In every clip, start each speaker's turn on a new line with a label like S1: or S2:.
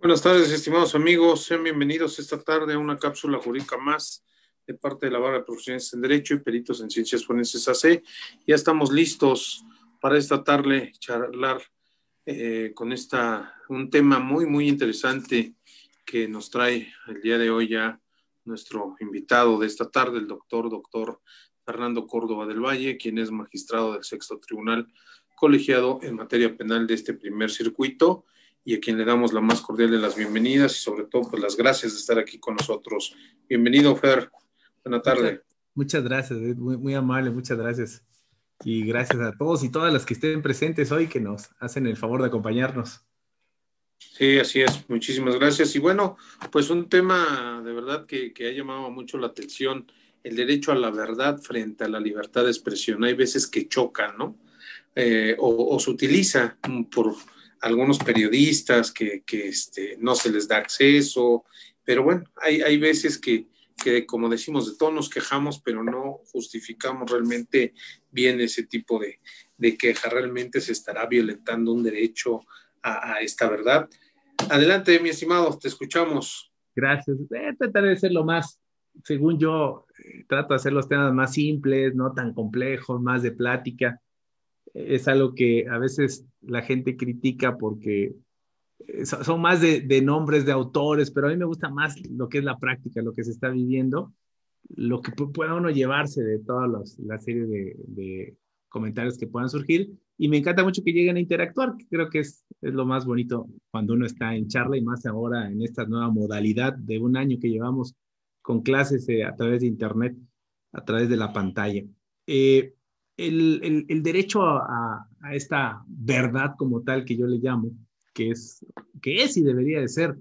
S1: Buenas tardes, estimados amigos. Sean bienvenidos esta tarde a una cápsula jurídica más de parte de la Barra de Profesiones en Derecho y Peritos en Ciencias Forenses AC. Ya estamos listos para esta tarde charlar eh, con esta, un tema muy, muy interesante que nos trae el día de hoy ya nuestro invitado de esta tarde, el doctor, doctor Fernando Córdoba del Valle, quien es magistrado del sexto tribunal colegiado en materia penal de este primer circuito y a quien le damos la más cordial de las bienvenidas y sobre todo pues las gracias de estar aquí con nosotros. Bienvenido, Fer. Buena tarde.
S2: Muchas, gracias, muy, muy amable, muchas gracias. Y gracias a todos y todas las que estén presentes hoy que nos hacen el favor de acompañarnos.
S1: Sí, así es. Muchísimas gracias. Y bueno, pues un tema de verdad que, que, ha llamado mucho la atención, el derecho a la verdad frente a la libertad de expresión. Hay veces que chocan, ¿no? Eh, o, se utiliza por, algunos periodistas que, este, no se les da acceso, pero bueno, hay, hay veces que, como decimos, de todos nos quejamos, pero no justificamos realmente bien ese tipo de, de queja. Realmente se estará violentando un derecho a, esta verdad. Adelante, mi estimado, te escuchamos.
S2: Gracias. Eh, trataré de ser lo más, según yo, eh, trato de hacer los temas más simples, no tan complejos, más de plática es algo que a veces la gente critica porque eh, son más de, nombres de autores, pero a mí me gusta más lo que es la práctica, lo que se está viviendo, lo que pueda uno llevarse de todas las, serie de, comentarios que puedan surgir. Y me encanta mucho que lleguen a interactuar, creo que es, lo más bonito cuando uno está en charla y más ahora en esta nueva modalidad de un año que llevamos con clases eh, a través de Internet, a través de la pantalla. Eh, el, derecho a, esta verdad como tal que yo le llamo, que es, que es y debería de ser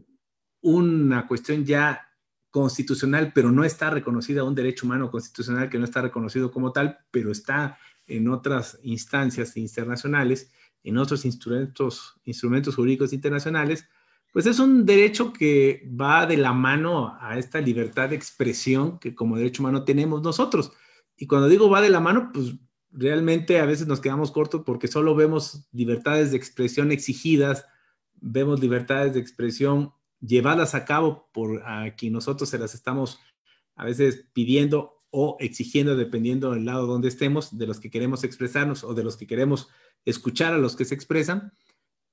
S2: una cuestión ya constitucional, pero no está reconocida un derecho humano constitucional que no está reconocido como tal, pero está en otras instancias internacionales, en otros instrumentos, instrumentos jurídicos internacionales, pues es un derecho que va de la mano a esta libertad de expresión que como derecho humano tenemos nosotros. Y cuando digo va de la mano, pues realmente a veces nos quedamos cortos porque solo vemos libertades de expresión exigidas, vemos libertades de expresión llevadas a cabo por aquí nosotros se las estamos a veces pidiendo o exigiendo, dependiendo del lado donde estemos, de los que queremos expresarnos o de los que queremos escuchar a los que se expresan,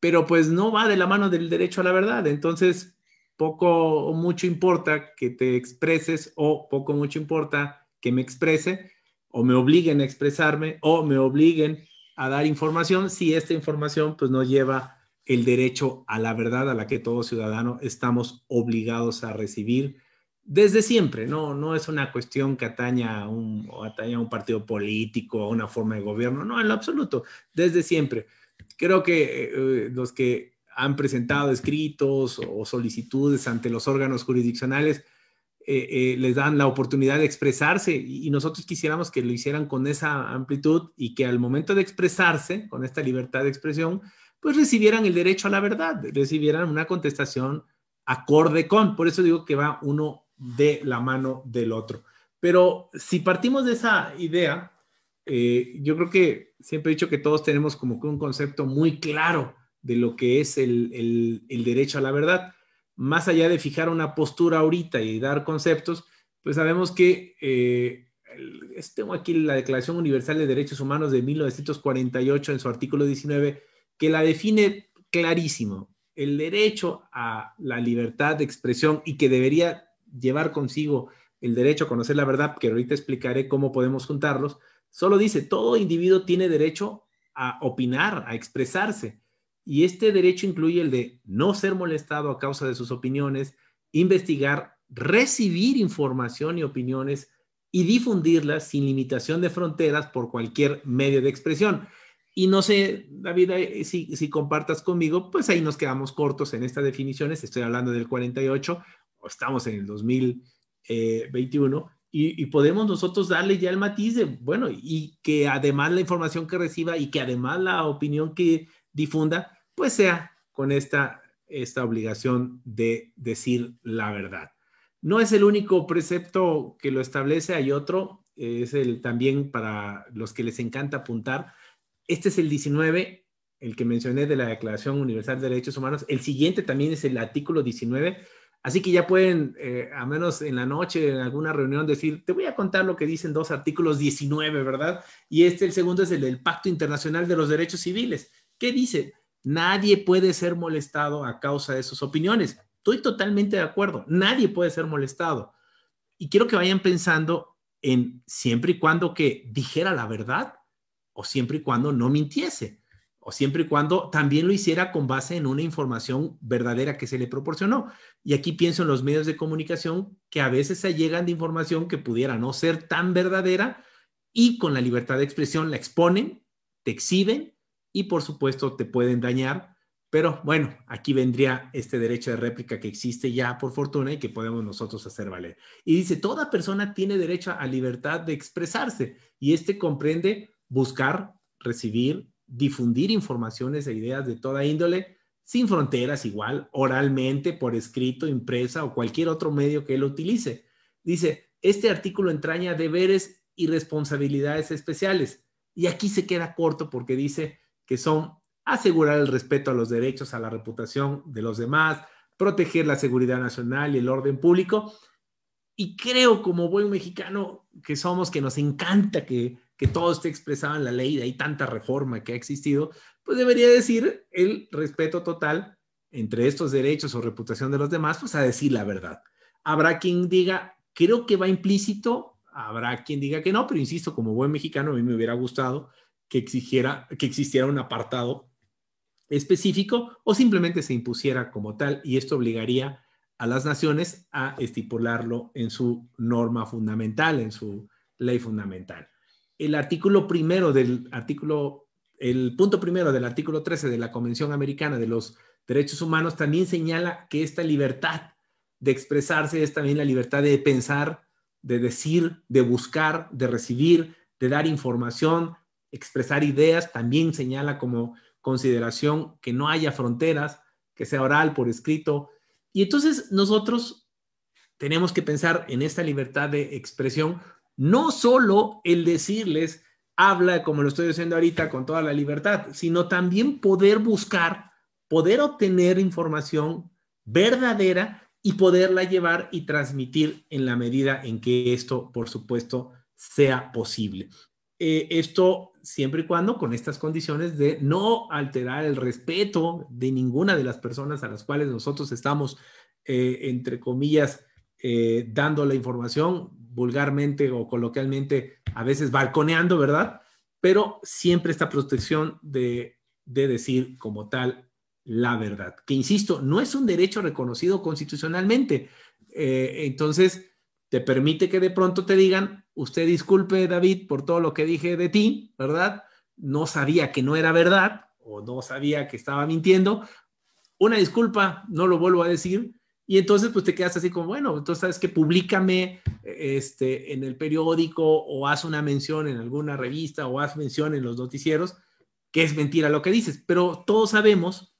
S2: pero pues no va de la mano del derecho a la verdad. Entonces, poco o mucho importa que te expreses o poco o mucho importa que me exprese, o me obliguen a expresarme o me obliguen a dar información si esta información pues no lleva el derecho a la verdad a la que todo ciudadano estamos obligados a recibir desde siempre, no, no es una cuestión que ataña a un, un partido político, a una forma de gobierno, no, en lo absoluto, desde siempre. Creo que eh, los que han presentado escritos o solicitudes ante los órganos jurisdiccionales eh, eh, les dan la oportunidad de expresarse y, nosotros quisiéramos que lo hicieran con esa amplitud y que al momento de expresarse, con esta libertad de expresión, pues recibieran el derecho a la verdad, recibieran una contestación acorde con. Por eso digo que va uno de la mano del otro. Pero si partimos de esa idea, eh, yo creo que siempre he dicho que todos tenemos como que un concepto muy claro de lo que es el derecho a la verdad más allá de fijar una postura ahorita y dar conceptos, pues sabemos que, eh, tengo aquí la Declaración Universal de Derechos Humanos de 1948 en su artículo 19, que la define clarísimo, el derecho a la libertad de expresión y que debería llevar consigo el derecho a conocer la verdad, que ahorita explicaré cómo podemos juntarlos, solo dice, todo individuo tiene derecho a opinar, a expresarse y este derecho incluye el de no ser molestado a causa de sus opiniones, investigar, recibir información y opiniones y difundirlas sin limitación de fronteras por cualquier medio de expresión. Y no sé, David, si, compartas conmigo, pues ahí nos quedamos cortos en estas definiciones. Estoy hablando del 48, o estamos en el 2021, eh, y, podemos nosotros darle ya el matiz de, bueno, y que además la información que reciba y que además la opinión que difunda, pues sea con esta, esta obligación de decir la verdad. No es el único precepto que lo establece, hay otro, es el también para los que les encanta apuntar. Este es el 19, el que mencioné de la Declaración Universal de Derechos Humanos. El siguiente también es el artículo 19. Así que ya pueden, eh, a menos en la noche, en alguna reunión, decir, te voy a contar lo que dicen dos artículos 19, ¿verdad? Y este, el segundo, es el del Pacto Internacional de los Derechos Civiles. ¿Qué dice? Nadie puede ser molestado a causa de sus opiniones. Estoy totalmente de acuerdo. Nadie puede ser molestado. Y quiero que vayan pensando en siempre y cuando que dijera la verdad o siempre y cuando no mintiese o siempre y cuando también lo hiciera con base en una información verdadera que se le proporcionó. Y aquí pienso en los medios de comunicación que a veces se llegan de información que pudiera no ser tan verdadera y con la libertad de expresión la exponen, te exhiben y por supuesto te pueden dañar, pero bueno, aquí vendría este derecho de réplica que existe ya por fortuna y que podemos nosotros hacer valer. Y dice, toda persona tiene derecho a libertad de expresarse y este comprende buscar, recibir, difundir informaciones e ideas de toda índole, sin fronteras igual, oralmente, por escrito, impresa o cualquier otro medio que él utilice. Dice, este artículo entraña deberes y responsabilidades especiales. Y aquí se queda corto porque dice, que son asegurar el respeto a los derechos, a la reputación de los demás, proteger la seguridad nacional y el orden público. Y creo, como buen mexicano que somos, que nos encanta que, que todo esté expresado en la ley, de ahí tanta reforma que ha existido, pues debería decir el respeto total entre estos derechos o reputación de los demás, pues a decir la verdad. Habrá quien diga, creo que va implícito, habrá quien diga que no, pero insisto, como buen mexicano, a mí me hubiera gustado que, exigiera, que existiera un apartado específico o simplemente se impusiera como tal y esto obligaría a las naciones a estipularlo en su norma fundamental, en su ley fundamental. El artículo primero del artículo, el punto primero del artículo 13 de la Convención Americana de los Derechos Humanos también señala que esta libertad de expresarse es también la libertad de pensar, de decir, de buscar, de recibir, de dar información, expresar ideas, también señala como consideración que no haya fronteras, que sea oral, por escrito. Y entonces nosotros tenemos que pensar en esta libertad de expresión, no solo el decirles, habla como lo estoy diciendo ahorita con toda la libertad, sino también poder buscar, poder obtener información verdadera y poderla llevar y transmitir en la medida en que esto, por supuesto, sea posible. Eh, esto siempre y cuando con estas condiciones de no alterar el respeto de ninguna de las personas a las cuales nosotros estamos, eh, entre comillas, eh, dando la información vulgarmente o coloquialmente, a veces balconeando, ¿verdad? Pero siempre esta protección de, de decir como tal la verdad, que insisto, no es un derecho reconocido constitucionalmente. entonces, te permite que de pronto te digan, usted disculpe David por todo lo que dije de ti, ¿verdad? No sabía que no era verdad o no sabía que estaba mintiendo. Una disculpa, no lo vuelvo a decir. Y entonces pues te quedas así como, bueno, entonces sabes que públicame este, en el periódico o haz una mención en alguna revista o haz mención en los noticieros, que es mentira lo que dices. Pero todos sabemos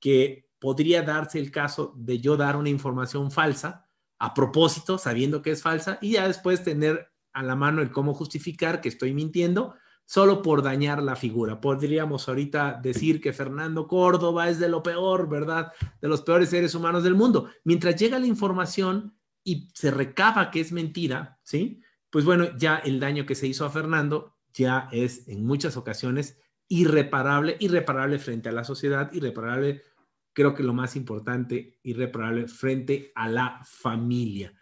S2: que podría darse el caso de yo dar una información falsa a propósito, sabiendo que es falsa, y ya después tener a la mano el cómo justificar que estoy mintiendo solo por dañar la figura. Podríamos ahorita decir que Fernando Córdoba es de lo peor, ¿verdad? De los peores seres humanos del mundo. Mientras llega la información y se recaba que es mentira, ¿sí? Pues bueno, ya el daño que se hizo a Fernando ya es en muchas ocasiones irreparable, irreparable frente a la sociedad, irreparable creo que lo más importante y reparable frente a la familia.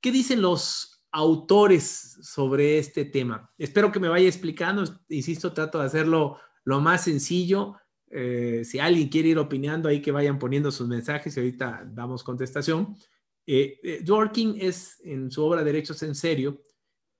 S2: ¿Qué dicen los autores sobre este tema? Espero que me vaya explicando, insisto, trato de hacerlo lo más sencillo. Eh, si alguien quiere ir opinando, ahí que vayan poniendo sus mensajes y ahorita damos contestación. Eh, eh Dworkin es en su obra Derechos en Serio,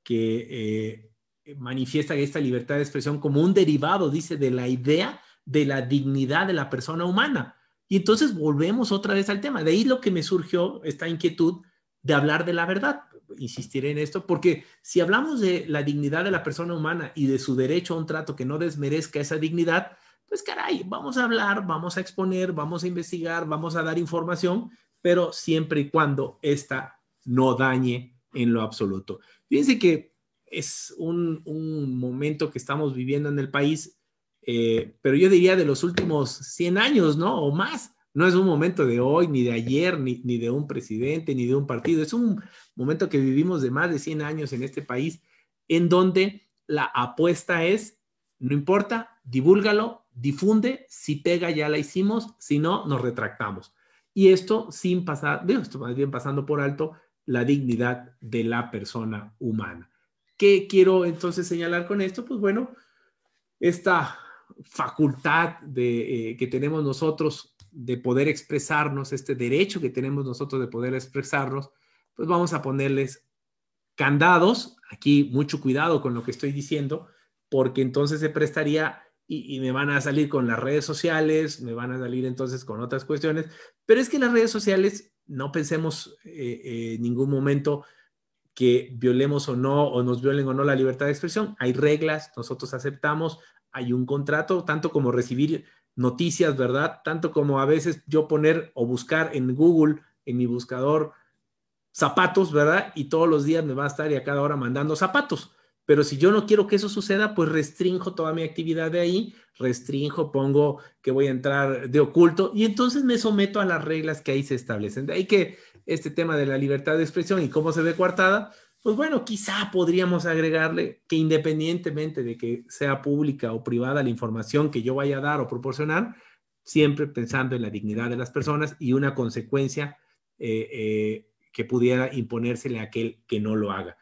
S2: que eh, manifiesta esta libertad de expresión como un derivado, dice, de la idea de la dignidad de la persona humana. Y entonces volvemos otra vez al tema. De ahí lo que me surgió esta inquietud de hablar de la verdad. Insistiré en esto porque si hablamos de la dignidad de la persona humana y de su derecho a un trato que no desmerezca esa dignidad, pues caray, vamos a hablar, vamos a exponer, vamos a investigar, vamos a dar información, pero siempre y cuando esta no dañe en lo absoluto. Fíjense que es un, un momento que estamos viviendo en el país eh, pero yo diría de los últimos 100 años, ¿no? O más. No es un momento de hoy, ni de ayer, ni, ni de un presidente, ni de un partido. Es un momento que vivimos de más de 100 años en este país, en donde la apuesta es, no importa, divúlgalo, difunde, si pega ya la hicimos, si no, nos retractamos. Y esto sin pasar, digo, esto más bien pasando por alto la dignidad de la persona humana. ¿Qué quiero entonces señalar con esto? Pues bueno, esta facultad de, eh, que tenemos nosotros de poder expresarnos, este derecho que tenemos nosotros de poder expresarnos, pues vamos a ponerles candados. Aquí mucho cuidado con lo que estoy diciendo, porque entonces se prestaría y, me van a salir con las redes sociales, me van a salir entonces con otras cuestiones. Pero es que las redes sociales, no pensemos eh, eh, en ningún momento que violemos o no, o nos violen o no la libertad de expresión. Hay reglas, nosotros aceptamos, hay un contrato, tanto como recibir noticias, ¿verdad? Tanto como a veces yo poner o buscar en Google, en mi buscador, zapatos, ¿verdad? Y todos los días me va a estar y a cada hora mandando zapatos. Pero si yo no quiero que eso suceda, pues restrinjo toda mi actividad de ahí, restrinjo, pongo que voy a entrar de oculto y entonces me someto a las reglas que ahí se establecen. De ahí que este tema de la libertad de expresión y cómo se ve coartada, pues bueno, quizá podríamos agregarle que independientemente de que sea pública o privada la información que yo vaya a dar o proporcionar, siempre pensando en la dignidad de las personas y una consecuencia eh, eh, que pudiera imponérsele a aquel que no lo haga.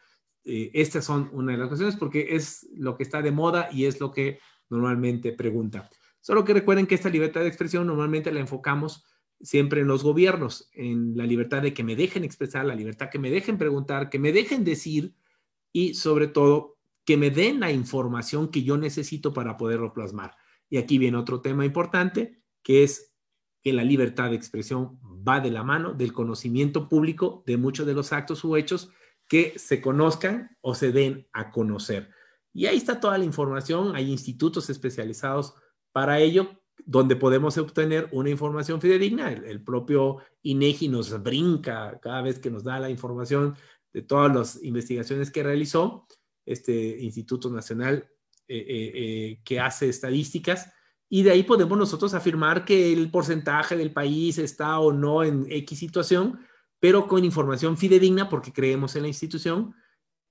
S2: Eh, estas son una de las cuestiones porque es lo que está de moda y es lo que normalmente pregunta. Solo que recuerden que esta libertad de expresión normalmente la enfocamos siempre en los gobiernos, en la libertad de que me dejen expresar, la libertad que me dejen preguntar, que me dejen decir y sobre todo que me den la información que yo necesito para poderlo plasmar. Y aquí viene otro tema importante, que es que la libertad de expresión va de la mano del conocimiento público de muchos de los actos u hechos que se conozcan o se den a conocer. Y ahí está toda la información, hay institutos especializados para ello donde podemos obtener una información fidedigna. El, propio INEGI e nos brinca cada vez que nos da la información de todas las investigaciones que realizó este Instituto Nacional eh, eh, eh, que hace estadísticas. Y de ahí podemos nosotros afirmar que el porcentaje del país está o no en X situación, pero con información fidedigna porque creemos en la institución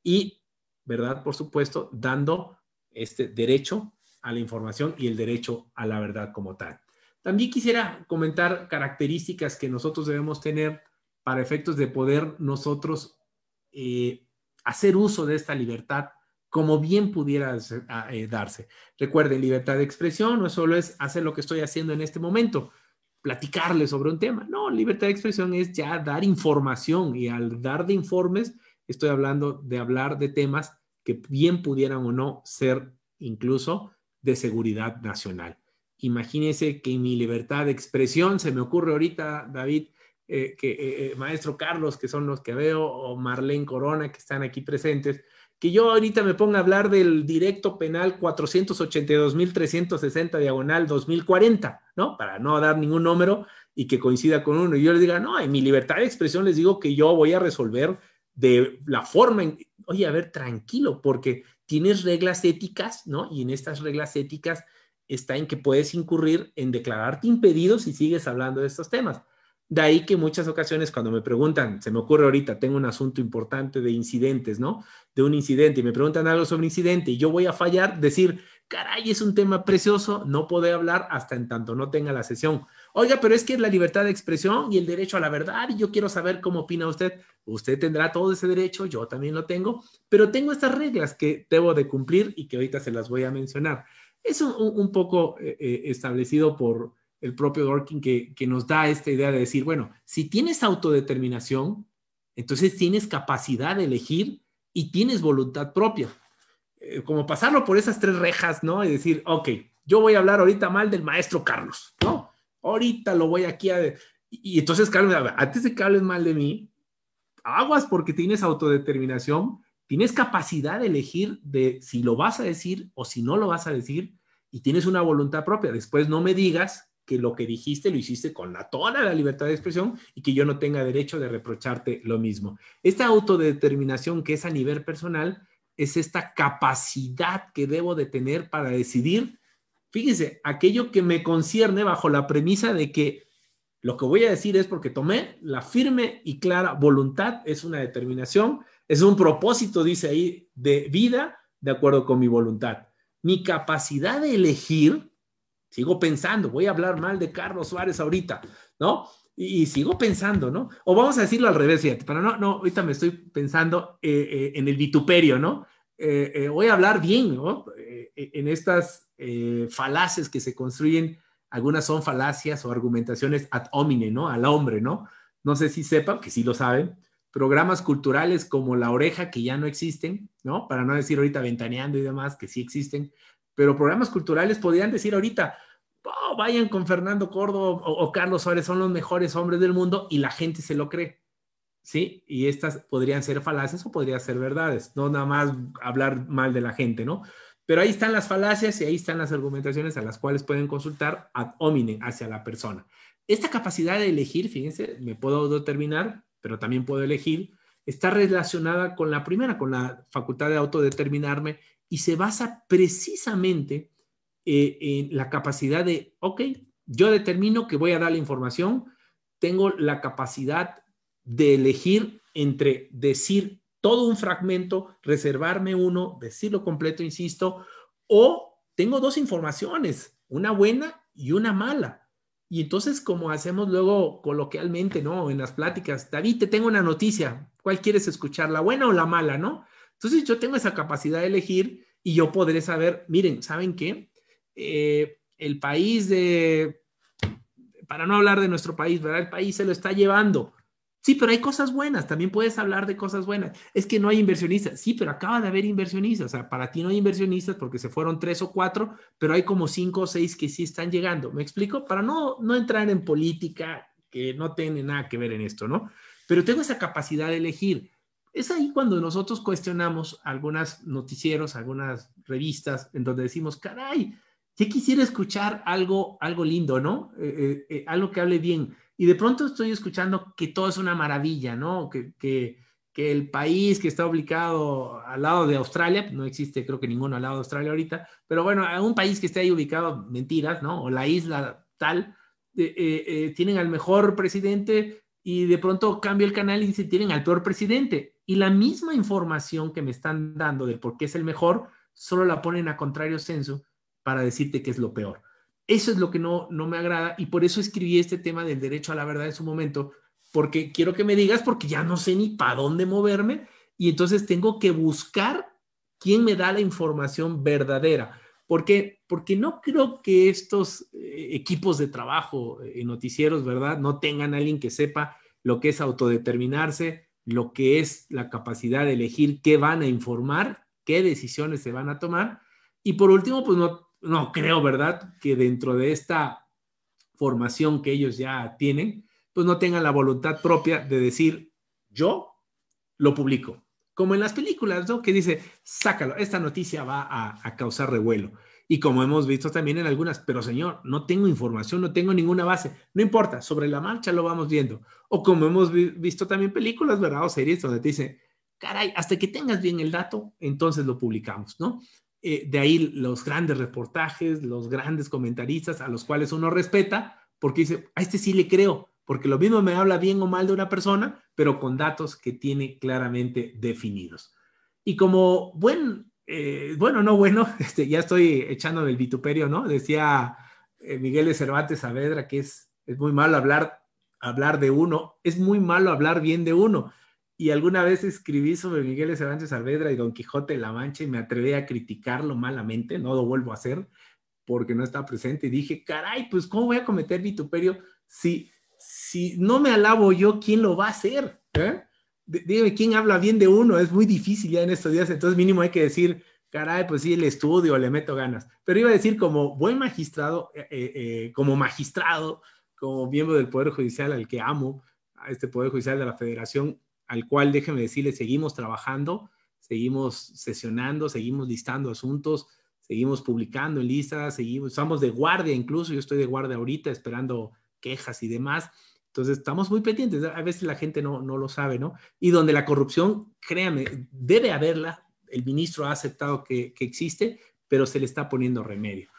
S2: y, ¿verdad? Por supuesto, dando este derecho a la información y el derecho a la verdad como tal. También quisiera comentar características que nosotros debemos tener para efectos de poder nosotros eh, hacer uso de esta libertad como bien pudiera darse. Eh, Recuerden, libertad de expresión no solo es hacer lo que estoy haciendo en este momento, platicarle sobre un tema. No, libertad de expresión es ya dar información y al dar de informes estoy hablando de hablar de temas que bien pudieran o no ser incluso de seguridad nacional. Imagínense que mi libertad de expresión, se me ocurre ahorita, David, eh, que eh, eh, maestro Carlos, que son los que veo, o Marlene Corona, que están aquí presentes, que yo ahorita me ponga a hablar del directo penal 482.360 diagonal 2040, ¿no? Para no dar ningún número y que coincida con uno. Y yo les diga, no, en mi libertad de expresión les digo que yo voy a resolver de la forma en, oye, a ver, tranquilo, porque tienes reglas éticas, ¿no? Y en estas reglas éticas está en que puedes incurrir en declararte impedido si sigues hablando de estos temas. De ahí que muchas ocasiones cuando me preguntan, se me ocurre ahorita, tengo un asunto importante de incidentes, ¿no? De un incidente y me preguntan algo sobre incidente y yo voy a fallar, decir, caray, es un tema precioso, no puede hablar hasta en tanto no tenga la sesión. Oiga, pero es que es la libertad de expresión y el derecho a la verdad, y yo quiero saber cómo opina usted. Usted tendrá todo ese derecho, yo también lo tengo, pero tengo estas reglas que debo de cumplir y que ahorita se las voy a mencionar. Es un, poco eh, eh, establecido por el propio Dworkin que nos da esta idea de decir, bueno, si tienes autodeterminación, entonces tienes capacidad de elegir y tienes voluntad propia. Eh, como pasarlo por esas tres rejas, ¿no? Y decir, ok, yo voy a hablar ahorita mal del maestro Carlos, ¿no? Ahorita lo voy aquí a... Y entonces, Carlos, antes de que hables mal de mí, aguas porque tienes autodeterminación, tienes capacidad de elegir de si lo vas a decir o si no lo vas a decir y tienes una voluntad propia. Después no me digas que lo que dijiste lo hiciste con la toda la libertad de expresión y que yo no tenga derecho de reprocharte lo mismo. Esta autodeterminación que es a nivel personal es esta capacidad que debo de tener para decidir, fíjense, aquello que me concierne bajo la premisa de que lo que voy a decir es porque tomé la firme y clara voluntad, es una determinación, es un propósito, dice ahí, de vida de acuerdo con mi voluntad. Mi capacidad de elegir, sigo pensando, voy a hablar mal de Carlos Suárez ahorita, ¿no? y, sigo pensando, ¿no? O vamos a decirlo al revés, fíjate, pero no, no, ahorita me estoy pensando eh, eh, en el vituperio, ¿no? Eh, voy a hablar bien, ¿no? en estas falaces que se construyen, algunas son falacias o argumentaciones ad homine, ¿no? Al hombre, ¿no? No sé si sepan, que sí lo saben, programas culturales como La Oreja, que ya no existen, ¿no? Para no decir ahorita Ventaneando y demás, que sí existen, pero programas culturales podrían decir ahorita, Oh, vayan con Fernando Córdoba o, Carlos Suárez, son los mejores hombres del mundo y la gente se lo cree. ¿Sí? Y estas podrían ser falacias o podrían ser verdades, no nada más hablar mal de la gente, ¿no? Pero ahí están las falacias y ahí están las argumentaciones a las cuales pueden consultar ad hominem hacia la persona. Esta capacidad de elegir, fíjense, me puedo determinar, pero también puedo elegir, está relacionada con la primera, con la facultad de autodeterminarme y se basa precisamente eh, eh, la capacidad de, ok, yo determino que voy a dar la información, tengo la capacidad de elegir entre decir todo un fragmento, reservarme uno, decirlo completo, insisto, o tengo dos informaciones, una buena y una mala. Y entonces, como hacemos luego coloquialmente, ¿no? En las pláticas, David, te tengo una noticia, ¿cuál quieres escuchar, la buena o la mala, ¿no? Entonces yo tengo esa capacidad de elegir y yo podré saber, miren, ¿saben qué? Eh, el país de, para no hablar de nuestro país, ¿verdad? El país se lo está llevando. Sí, pero hay cosas buenas, también puedes hablar de cosas buenas. Es que no hay inversionistas, sí, pero acaba de haber inversionistas. O sea, para ti no hay inversionistas porque se fueron tres o cuatro, pero hay como cinco o seis que sí están llegando. ¿Me explico? Para no, no entrar en política que no tiene nada que ver en esto, ¿no? Pero tengo esa capacidad de elegir. Es ahí cuando nosotros cuestionamos algunas noticieros, algunas revistas, en donde decimos, caray, que quisiera escuchar algo, algo lindo, ¿no? Eh, eh, eh, algo que hable bien. Y de pronto estoy escuchando que todo es una maravilla, ¿no? Que, el país que está ubicado al lado de Australia, no existe creo que ninguno al lado de Australia ahorita, pero bueno, un país que esté ahí ubicado, mentiras, ¿no? O la isla tal, tienen al mejor presidente y de pronto cambio el canal y dice, tienen al peor presidente. Y la misma información que me están dando de por qué es el mejor, solo la ponen a contrario censo para decirte que es lo peor. Eso es lo que no, no me agrada y por eso escribí este tema del derecho a la verdad en su momento, porque quiero que me digas porque ya no sé ni para dónde moverme y entonces tengo que buscar quién me da la información verdadera. ¿Por qué? Porque no creo que estos eh, equipos de trabajo en eh, noticieros, ¿verdad? No tengan a alguien que sepa lo que es autodeterminarse, lo que es la capacidad de elegir qué van a informar, qué decisiones se van a tomar. Y por último, pues no, no creo, ¿verdad? Que dentro de esta formación que ellos ya tienen, pues no tengan la voluntad propia de decir, yo lo publico. Como en las películas, ¿no? Que dice, sácalo, esta noticia va a, causar revuelo. Y como hemos visto también en algunas, pero señor, no tengo información, no tengo ninguna base. No importa, sobre la marcha lo vamos viendo. O como hemos visto también películas, ¿verdad? O series donde te dicen, caray, hasta que tengas bien el dato, entonces lo publicamos, ¿no? Eh, de ahí los grandes reportajes, los grandes comentaristas a los cuales uno respeta, porque dice, a este sí le creo, porque lo mismo me habla bien o mal de una persona, pero con datos que tiene claramente definidos. Y como buen, eh, bueno, no bueno, este, ya estoy echando el vituperio, ¿no? Decía eh, Miguel de Cervantes Saavedra que es, es muy malo hablar, hablar de uno, es muy malo hablar bien de uno. Y alguna vez escribí sobre Miguel de Cervantes Saavedra y Don Quijote de la Mancha y me atreví a criticarlo malamente, no lo vuelvo a hacer porque no está presente. Y dije, caray, pues ¿cómo voy a cometer vituperio si, si no me alabo yo? ¿Quién lo va a hacer? ¿Eh? Dime, ¿quién habla bien de uno? Es muy difícil ya en estos días, entonces mínimo hay que decir, caray, pues sí, el estudio, le meto ganas. Pero iba a decir, como buen magistrado, eh, eh, eh, como magistrado, como miembro del Poder Judicial al que amo, a este Poder Judicial de la Federación, al cual déjenme decirles, seguimos trabajando, seguimos sesionando, seguimos listando asuntos, seguimos publicando en listas, seguimos, estamos de guardia incluso, yo estoy de guardia ahorita esperando quejas y demás. Entonces, estamos muy pendientes. A veces la gente no, lo sabe, ¿no? Y donde la corrupción, créame, debe haberla. El ministro ha aceptado que, que existe, pero se le está poniendo remedio.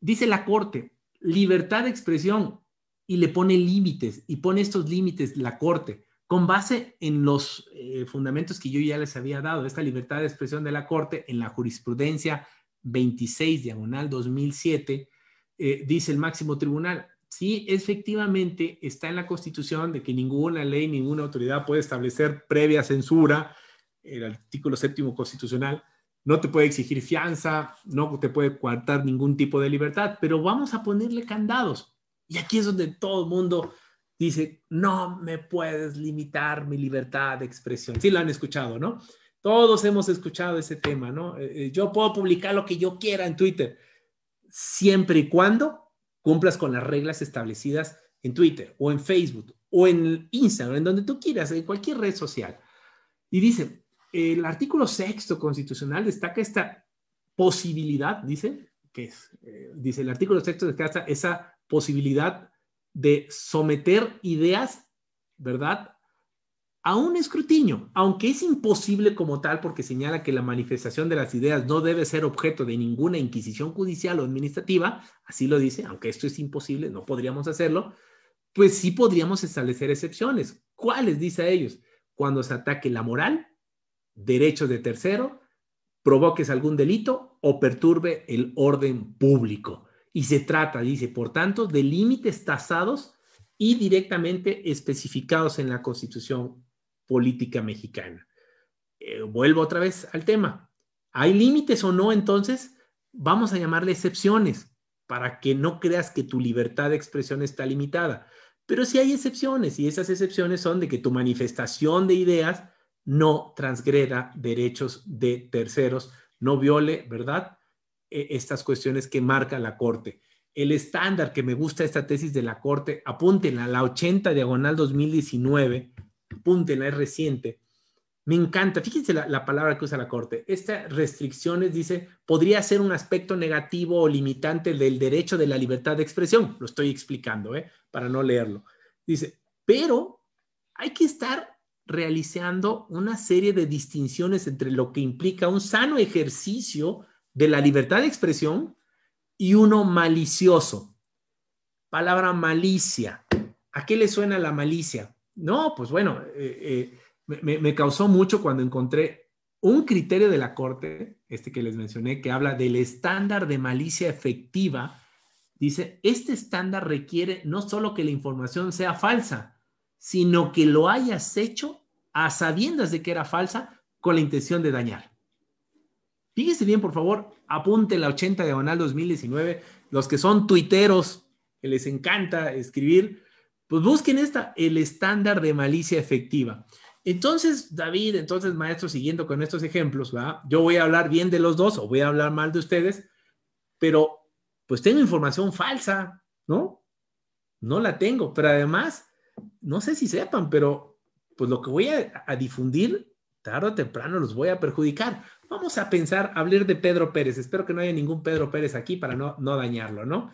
S2: Dice la Corte, libertad de expresión y le pone límites y pone estos límites la Corte con base en los eh, fundamentos que yo ya les había dado, esta libertad de expresión de la Corte en la jurisprudencia 26 diagonal 2007, eh, dice el máximo tribunal, sí, efectivamente está en la Constitución de que ninguna ley, ninguna autoridad puede establecer previa censura, el artículo séptimo constitucional, no te puede exigir fianza, no te puede coartar ningún tipo de libertad, pero vamos a ponerle candados. Y aquí es donde todo el mundo dice, no me puedes limitar mi libertad de expresión. Sí lo han escuchado, ¿no? Todos hemos escuchado ese tema, ¿no? Eh, eh, yo puedo publicar lo que yo quiera en Twitter, siempre y cuando cumplas con las reglas establecidas en Twitter o en Facebook o en Instagram, en donde tú quieras, en cualquier red social. Y dice, el artículo sexto constitucional destaca esta posibilidad, dice, que es, eh, dice el artículo sexto destaca esa posibilidad de someter ideas, ¿verdad? A un escrutinio, aunque es imposible como tal porque señala que la manifestación de las ideas no debe ser objeto de ninguna inquisición judicial o administrativa, así lo dice, aunque esto es imposible, no podríamos hacerlo, pues sí podríamos establecer excepciones. ¿Cuáles? Dice a ellos, cuando se ataque la moral, derechos de tercero, provoques algún delito o perturbe el orden público. Y se trata, dice, por tanto, de límites tasados y directamente especificados en la Constitución Política Mexicana. Eh, vuelvo otra vez al tema. ¿Hay límites o no? Entonces, vamos a llamarle excepciones para que no creas que tu libertad de expresión está limitada. Pero sí hay excepciones y esas excepciones son de que tu manifestación de ideas no transgreda derechos de terceros, no viole, ¿verdad? E, estas cuestiones que marca la Corte. El estándar que me gusta esta tesis de la Corte, apúntenla, la 80 diagonal 2019, apúntenla, es reciente. Me encanta, fíjense la, la palabra que usa la Corte. Estas restricciones, dice, podría ser un aspecto negativo o limitante del derecho de la libertad de expresión. Lo estoy explicando, ¿eh? para no leerlo. Dice, pero hay que estar realizando una serie de distinciones entre lo que implica un sano ejercicio de la libertad de expresión y uno malicioso. Palabra malicia. ¿A qué le suena la malicia? No, pues bueno, eh, eh, me, me, causó mucho cuando encontré un criterio de la Corte, este que les mencioné, que habla del estándar de malicia efectiva. Dice, este estándar requiere no solo que la información sea falsa, sino que lo hayas hecho a sabiendas de que era falsa con la intención de dañar. Fíjense bien, por favor, apunte la 80 diagonal 2019. Los que son tuiteros, que les encanta escribir, pues busquen esta, el estándar de malicia efectiva. Entonces, David, entonces, maestro, siguiendo con estos ejemplos, yo voy a hablar bien de los dos o voy a hablar mal de ustedes, pero pues tengo información falsa, ¿no? No la tengo, pero además, no sé si sepan, pero pues lo que voy a difundir tarde o temprano los voy a perjudicar. Vamos a pensar, hablar de Pedro Pérez. Espero que no haya ningún Pedro Pérez aquí para no, no dañarlo, ¿no?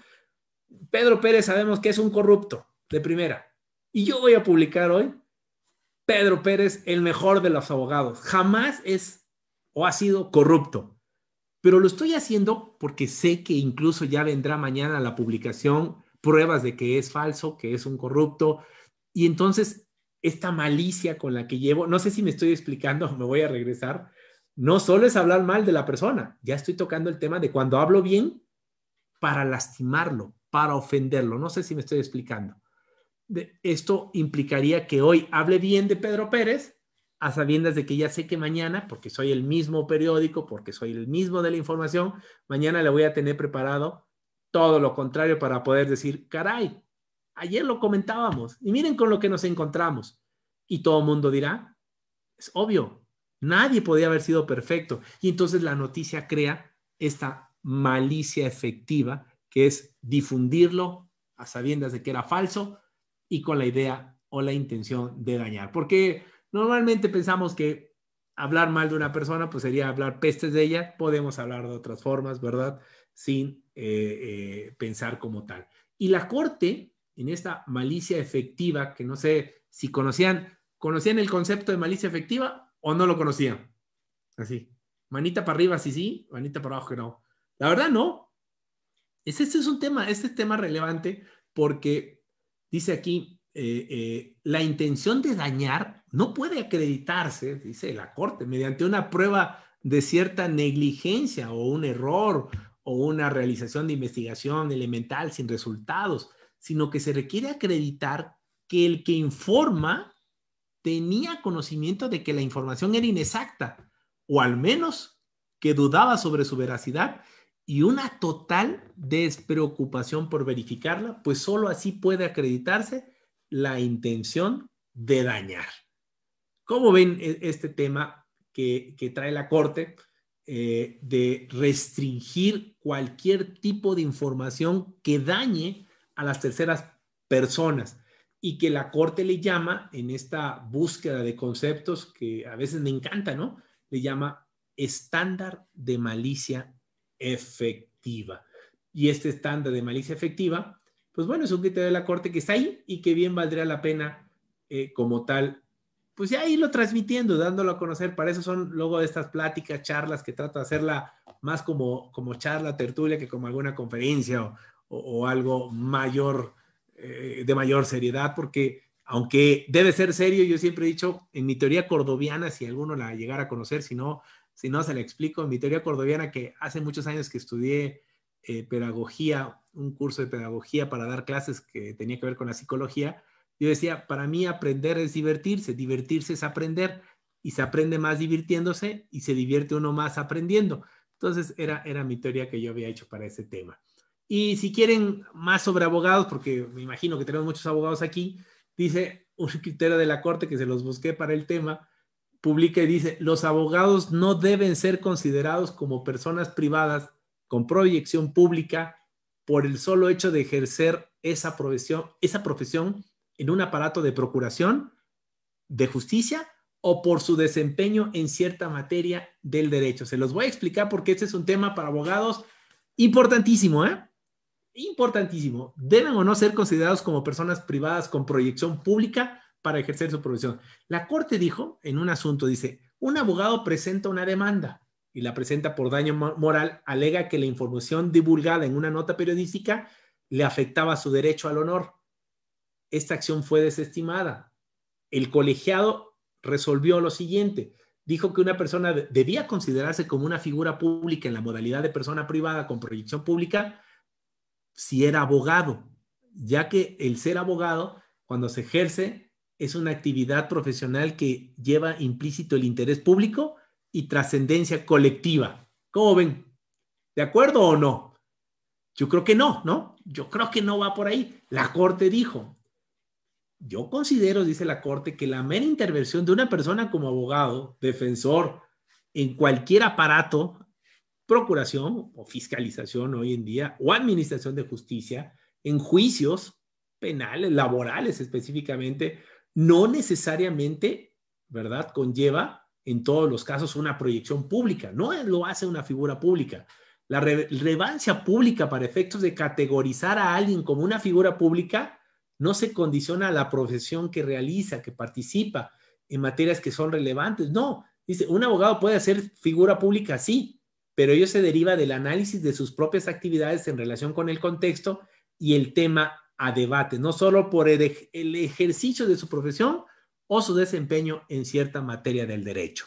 S2: Pedro Pérez sabemos que es un corrupto, de primera. Y yo voy a publicar hoy Pedro Pérez, el mejor de los abogados. Jamás es o ha sido corrupto. Pero lo estoy haciendo porque sé que incluso ya vendrá mañana la publicación, pruebas de que es falso, que es un corrupto. Y entonces, esta malicia con la que llevo, no sé si me estoy explicando, me voy a regresar, no solo es hablar mal de la persona, ya estoy tocando el tema de cuando hablo bien para lastimarlo, para ofenderlo. No sé si me estoy explicando. esto implicaría que hoy hable bien de Pedro Pérez a sabiendas de que ya sé que mañana, porque soy el mismo periódico, porque soy el mismo de la información, mañana le voy a tener preparado todo lo contrario para poder decir, caray, ayer lo comentábamos y miren con lo que nos encontramos. Y todo el mundo dirá, es obvio, Nadie podía haber sido perfecto. Y entonces la noticia crea esta malicia efectiva, que es difundirlo a sabiendas de que era falso y con la idea o la intención de dañar. Porque normalmente pensamos que hablar mal de una persona, pues sería hablar pestes de ella. Podemos hablar de otras formas, ¿verdad? Sin eh, eh, pensar como tal. Y la corte, en esta malicia efectiva, que no sé si conocían, ¿conocían el concepto de malicia efectiva? o no lo conocía. Así. Manita para arriba, sí, sí, manita para abajo, que no. La verdad, no. Este, es un tema, este es tema relevante porque dice aquí, eh, eh, la intención de dañar no puede acreditarse, dice la Corte, mediante una prueba de cierta negligencia o un error o una realización de investigación elemental sin resultados, sino que se requiere acreditar que el que informa tenía conocimiento de que la información era inexacta, o al menos que dudaba sobre su veracidad y una total despreocupación por verificarla, pues sólo así puede acreditarse la intención de dañar. ¿Cómo ven e-, este tema que, trae la Corte eh, de restringir cualquier tipo de información que dañe a las terceras personas? y que la Corte le llama, en esta búsqueda de conceptos que a veces me encanta, ¿no? Le llama estándar de malicia efectiva. Y este estándar de malicia efectiva, pues bueno, es un criterio de la Corte que está ahí y que bien valdría la pena eh, como tal, pues ya irlo transmitiendo, dándolo a conocer. Para eso son luego estas pláticas, charlas que trato de hacerla más como, como charla, tertulia que como alguna conferencia o algo mayor eh, de mayor seriedad, porque aunque debe ser serio, yo siempre he dicho, en mi teoría cordoviana, si alguno la llegara a conocer, si no, si no se la explico, en mi teoría cordoviana, que hace muchos años que estudié eh, pedagogía, un curso de pedagogía para dar clases que tenía que ver con la psicología, yo decía, para mí aprender es divertirse, divertirse es aprender, y se aprende más divirtiéndose y se divierte uno más aprendiendo. Entonces, era, era mi teoría que yo había hecho para ese tema. Y si quieren más sobre abogados, porque me imagino que tenemos muchos abogados aquí, dice un criterio de la Corte que se los busqué para el tema, publica y dice, los abogados no deben ser considerados como personas privadas con proyección pública por el solo hecho de ejercer esa profesión, esa profesión en un aparato de procuración, de justicia o por su desempeño en cierta materia del derecho. Se los voy a explicar porque este es un tema para abogados importantísimo, ¿eh? importantísimo, deben o no ser considerados como personas privadas con proyección pública para ejercer su profesión. La Corte dijo en un asunto, dice, un abogado presenta una demanda y la presenta por daño moral, alega que la información divulgada en una nota periodística le afectaba su derecho al honor. Esta acción fue desestimada. El colegiado resolvió lo siguiente. Dijo que una persona debía considerarse como una figura pública en la modalidad de persona privada con proyección pública si era abogado, ya que el ser abogado, cuando se ejerce, es una actividad profesional que lleva implícito el interés público y trascendencia colectiva. ¿Cómo ven? ¿De acuerdo o no? Yo creo que no, ¿no? Yo creo que no va por ahí. La Corte dijo, yo considero, dice la Corte, que la mera intervención de una persona como abogado, defensor, en cualquier aparato procuración o fiscalización hoy en día o administración de justicia en juicios penales, laborales específicamente, no necesariamente, ¿verdad?, conlleva en todos los casos una proyección pública, no lo hace una figura pública. La relevancia pública para efectos de categorizar a alguien como una figura pública no se condiciona a la profesión que realiza, que participa en materias que son relevantes. No, dice, un abogado puede ser figura pública, sí, pero ello se deriva del análisis de sus propias actividades en relación con el contexto y el tema a debate, no solo por el, ejercicio de su profesión o su desempeño en cierta materia del derecho.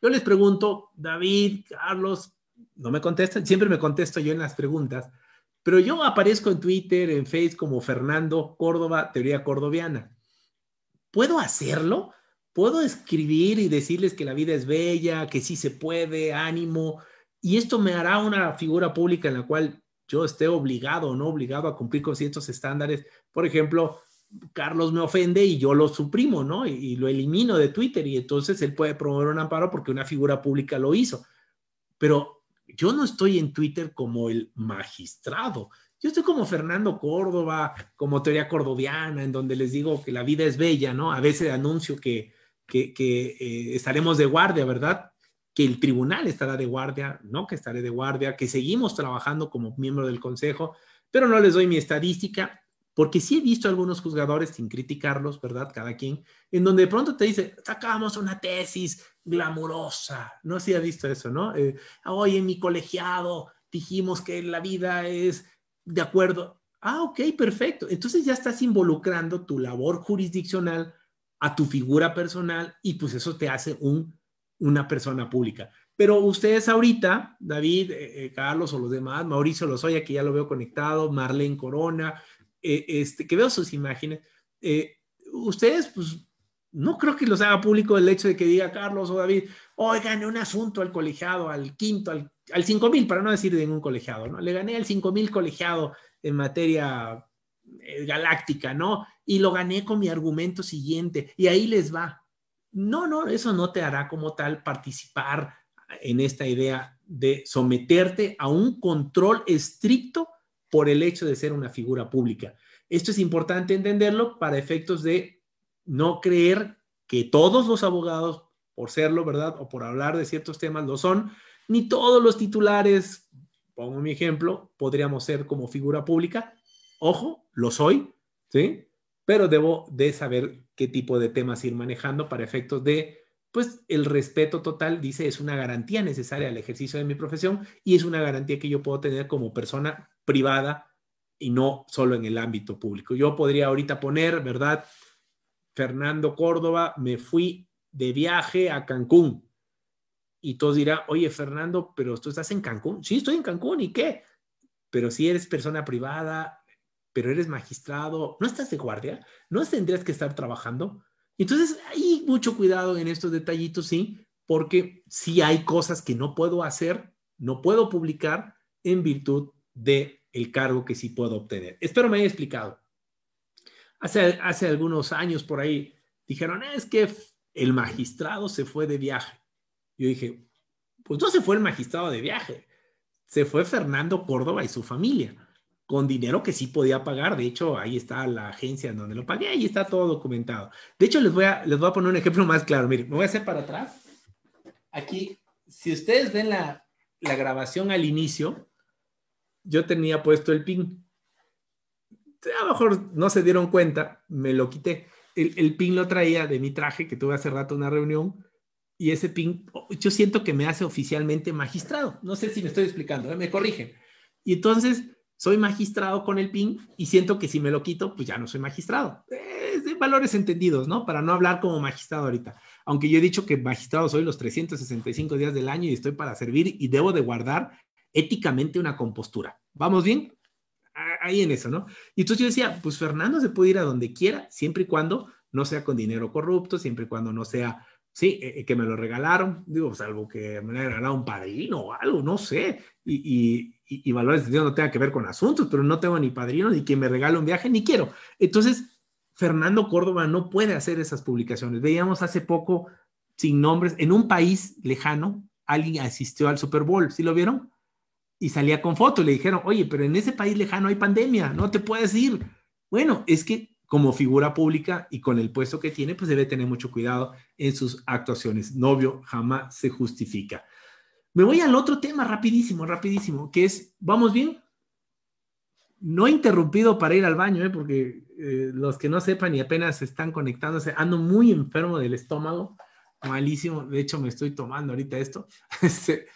S2: Yo les pregunto, David, Carlos, no me contestan, siempre me contesto yo en las preguntas, pero yo aparezco en Twitter, en Facebook como Fernando Córdoba, Teoría Cordobiana. ¿Puedo hacerlo? ¿Puedo escribir y decirles que la vida es bella, que sí se puede, ánimo, y esto me hará una figura pública en la cual yo esté obligado o no obligado a cumplir con ciertos estándares. Por ejemplo, Carlos me ofende y yo lo suprimo, ¿no? Y, lo elimino de Twitter y entonces él puede promover un amparo porque una figura pública lo hizo. Pero yo no estoy en Twitter como el magistrado. Yo estoy como Fernando Córdoba, como teoría cordobiana, en donde les digo que la vida es bella, ¿no? A veces anuncio que, que, eh, estaremos de guardia, ¿verdad? que el tribunal estará de guardia, no que estaré de guardia, que seguimos trabajando como miembro del consejo, pero no les doy mi estadística, porque sí he visto algunos juzgadores, sin criticarlos, ¿verdad? Cada quien, en donde de pronto te dice, sacamos una tesis glamurosa, no sé si ha visto eso, ¿no? hoy eh, en mi colegiado dijimos que la vida es de acuerdo. Ah, ok, perfecto. Entonces ya estás involucrando tu labor jurisdiccional a tu figura personal y pues eso te hace un una persona pública. Pero ustedes ahorita, David, eh, eh, Carlos o los demás, Mauricio Lozoya, que ya lo veo conectado, Marlene Corona, eh, este, que veo sus imágenes, ustedes, pues, no creo que los haga público el hecho de que diga Carlos o David, hoy gané un asunto al colegiado, al quinto, al, cinco mil, para no decir de un colegiado, ¿no? Le gané al mil colegiado en materia galáctica, ¿no? Y lo gané con mi argumento siguiente, y ahí les va. No, no, eso no te hará como tal participar en esta idea de someterte a un control estricto por el hecho de ser una figura pública. Esto es importante entenderlo para efectos de no creer que todos los abogados, por serlo, ¿verdad? O por hablar de ciertos temas, lo son, ni todos los titulares, pongo mi ejemplo, podríamos ser como figura pública. Ojo, lo soy, ¿sí? pero debo de saber qué tipo de temas ir manejando para efectos de, pues el respeto total, dice, es una garantía necesaria al ejercicio de mi profesión y es una garantía que yo puedo tener como persona privada y no solo en el ámbito público. Yo podría ahorita poner, ¿verdad? Fernando Córdoba, me fui de viaje a Cancún. Y todos dirán, oye, Fernando, pero tú estás en Cancún. Sí, estoy en Cancún, ¿y qué? Pero si eres persona privada, pero eres magistrado, no estás de guardia, no tendrías que estar trabajando. Entonces, hay mucho cuidado en estos detallitos, sí, porque si hay cosas que no puedo hacer, no puedo publicar en virtud de el cargo que sí puedo obtener. Espero me haya explicado. Hace, hace algunos años por ahí dijeron, es que el magistrado se fue de viaje. Yo dije, pues no se fue el magistrado de viaje, se fue Fernando Córdoba y su familia con dinero que sí podía pagar. De hecho, ahí está la agencia donde lo pagué, ahí está todo documentado. De hecho, les voy a, les voy a poner un ejemplo más claro. Miren, me voy a hacer para atrás. Aquí, si ustedes ven la, la grabación al inicio, yo tenía puesto el pin. A lo mejor no se dieron cuenta, me lo quité. El, el pin lo traía de mi traje que tuve hace rato una reunión y ese pin, yo siento que me hace oficialmente magistrado. No sé si me estoy explicando, ¿eh? me corrigen. Y entonces soy magistrado con el PIN y siento que si me lo quito, pues ya no soy magistrado. Es de valores entendidos, ¿no? Para no hablar como magistrado ahorita. Aunque yo he dicho que magistrado soy los 365 días del año y estoy para servir y debo de guardar éticamente una compostura. ¿Vamos bien? Ahí en eso, ¿no? Y entonces yo decía, pues Fernando se puede ir a donde quiera, siempre y cuando no sea con dinero corrupto, siempre y cuando no sea Sí, eh, eh, que me lo regalaron, digo, salvo pues, que me lo regalado un padrino o algo, no sé. Y, y, y, valores de no tenga que ver con asuntos, pero no tengo ni padrino, ni quien me regale un viaje, ni quiero. Entonces, Fernando Córdoba no puede hacer esas publicaciones. Veíamos hace poco, sin nombres, en un país lejano, alguien asistió al Super Bowl, ¿sí lo vieron? Y salía con foto, le dijeron, oye, pero en ese país lejano hay pandemia, no te puedes ir. Bueno, es que como figura pública y con el puesto que tiene, pues debe tener mucho cuidado en sus actuaciones. Novio jamás se justifica. Me voy al otro tema rapidísimo, rapidísimo, que es, ¿vamos bien? No he interrumpido para ir al baño, ¿eh? porque eh, los que no sepan y apenas están conectándose, ando muy enfermo del estómago, malísimo, de hecho me estoy tomando ahorita esto, este,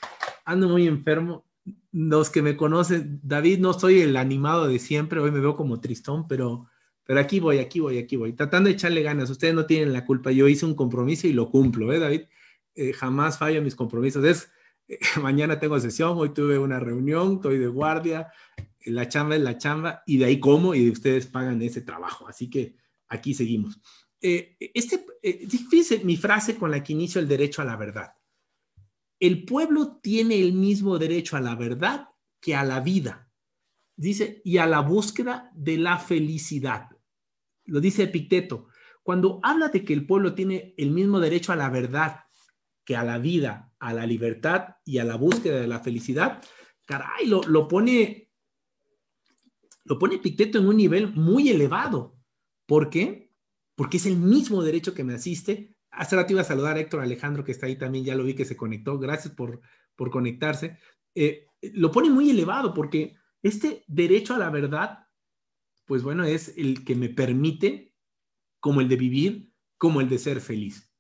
S2: ando muy enfermo. Los que me conocen, David, no soy el animado de siempre, hoy me veo como tristón, pero, pero aquí voy, aquí voy, aquí voy, tratando de echarle ganas, ustedes no tienen la culpa, yo hice un compromiso y lo cumplo, ¿eh, David? Eh, jamás fallo mis compromisos. Es, mañana tengo sesión, hoy tuve una reunión, estoy de guardia, la chamba es la chamba y de ahí como y ustedes pagan ese trabajo. Así que aquí seguimos. Eh, este, eh, mi frase con la que inicio el derecho a la verdad. El pueblo tiene el mismo derecho a la verdad que a la vida. Dice, y a la búsqueda de la felicidad. Lo dice Epicteto. Cuando habla de que el pueblo tiene el mismo derecho a la verdad que a la vida a la libertad y a la búsqueda de la felicidad, caray, lo, lo pone, lo pone Picteto en un nivel muy elevado. ¿Por qué? Porque es el mismo derecho que me asiste. Hace rato iba a saludar a Héctor Alejandro, que está ahí también, ya lo vi que se conectó. Gracias por, por conectarse. Eh, lo pone muy elevado porque este derecho a la verdad, pues bueno, es el que me permite, como el de vivir, como el de ser feliz.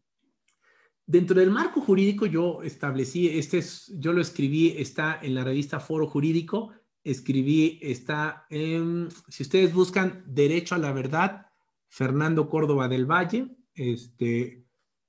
S2: Dentro del marco jurídico yo establecí, este es, yo lo escribí, está en la revista Foro Jurídico, escribí, está en, si ustedes buscan Derecho a la Verdad, Fernando Córdoba del Valle, este,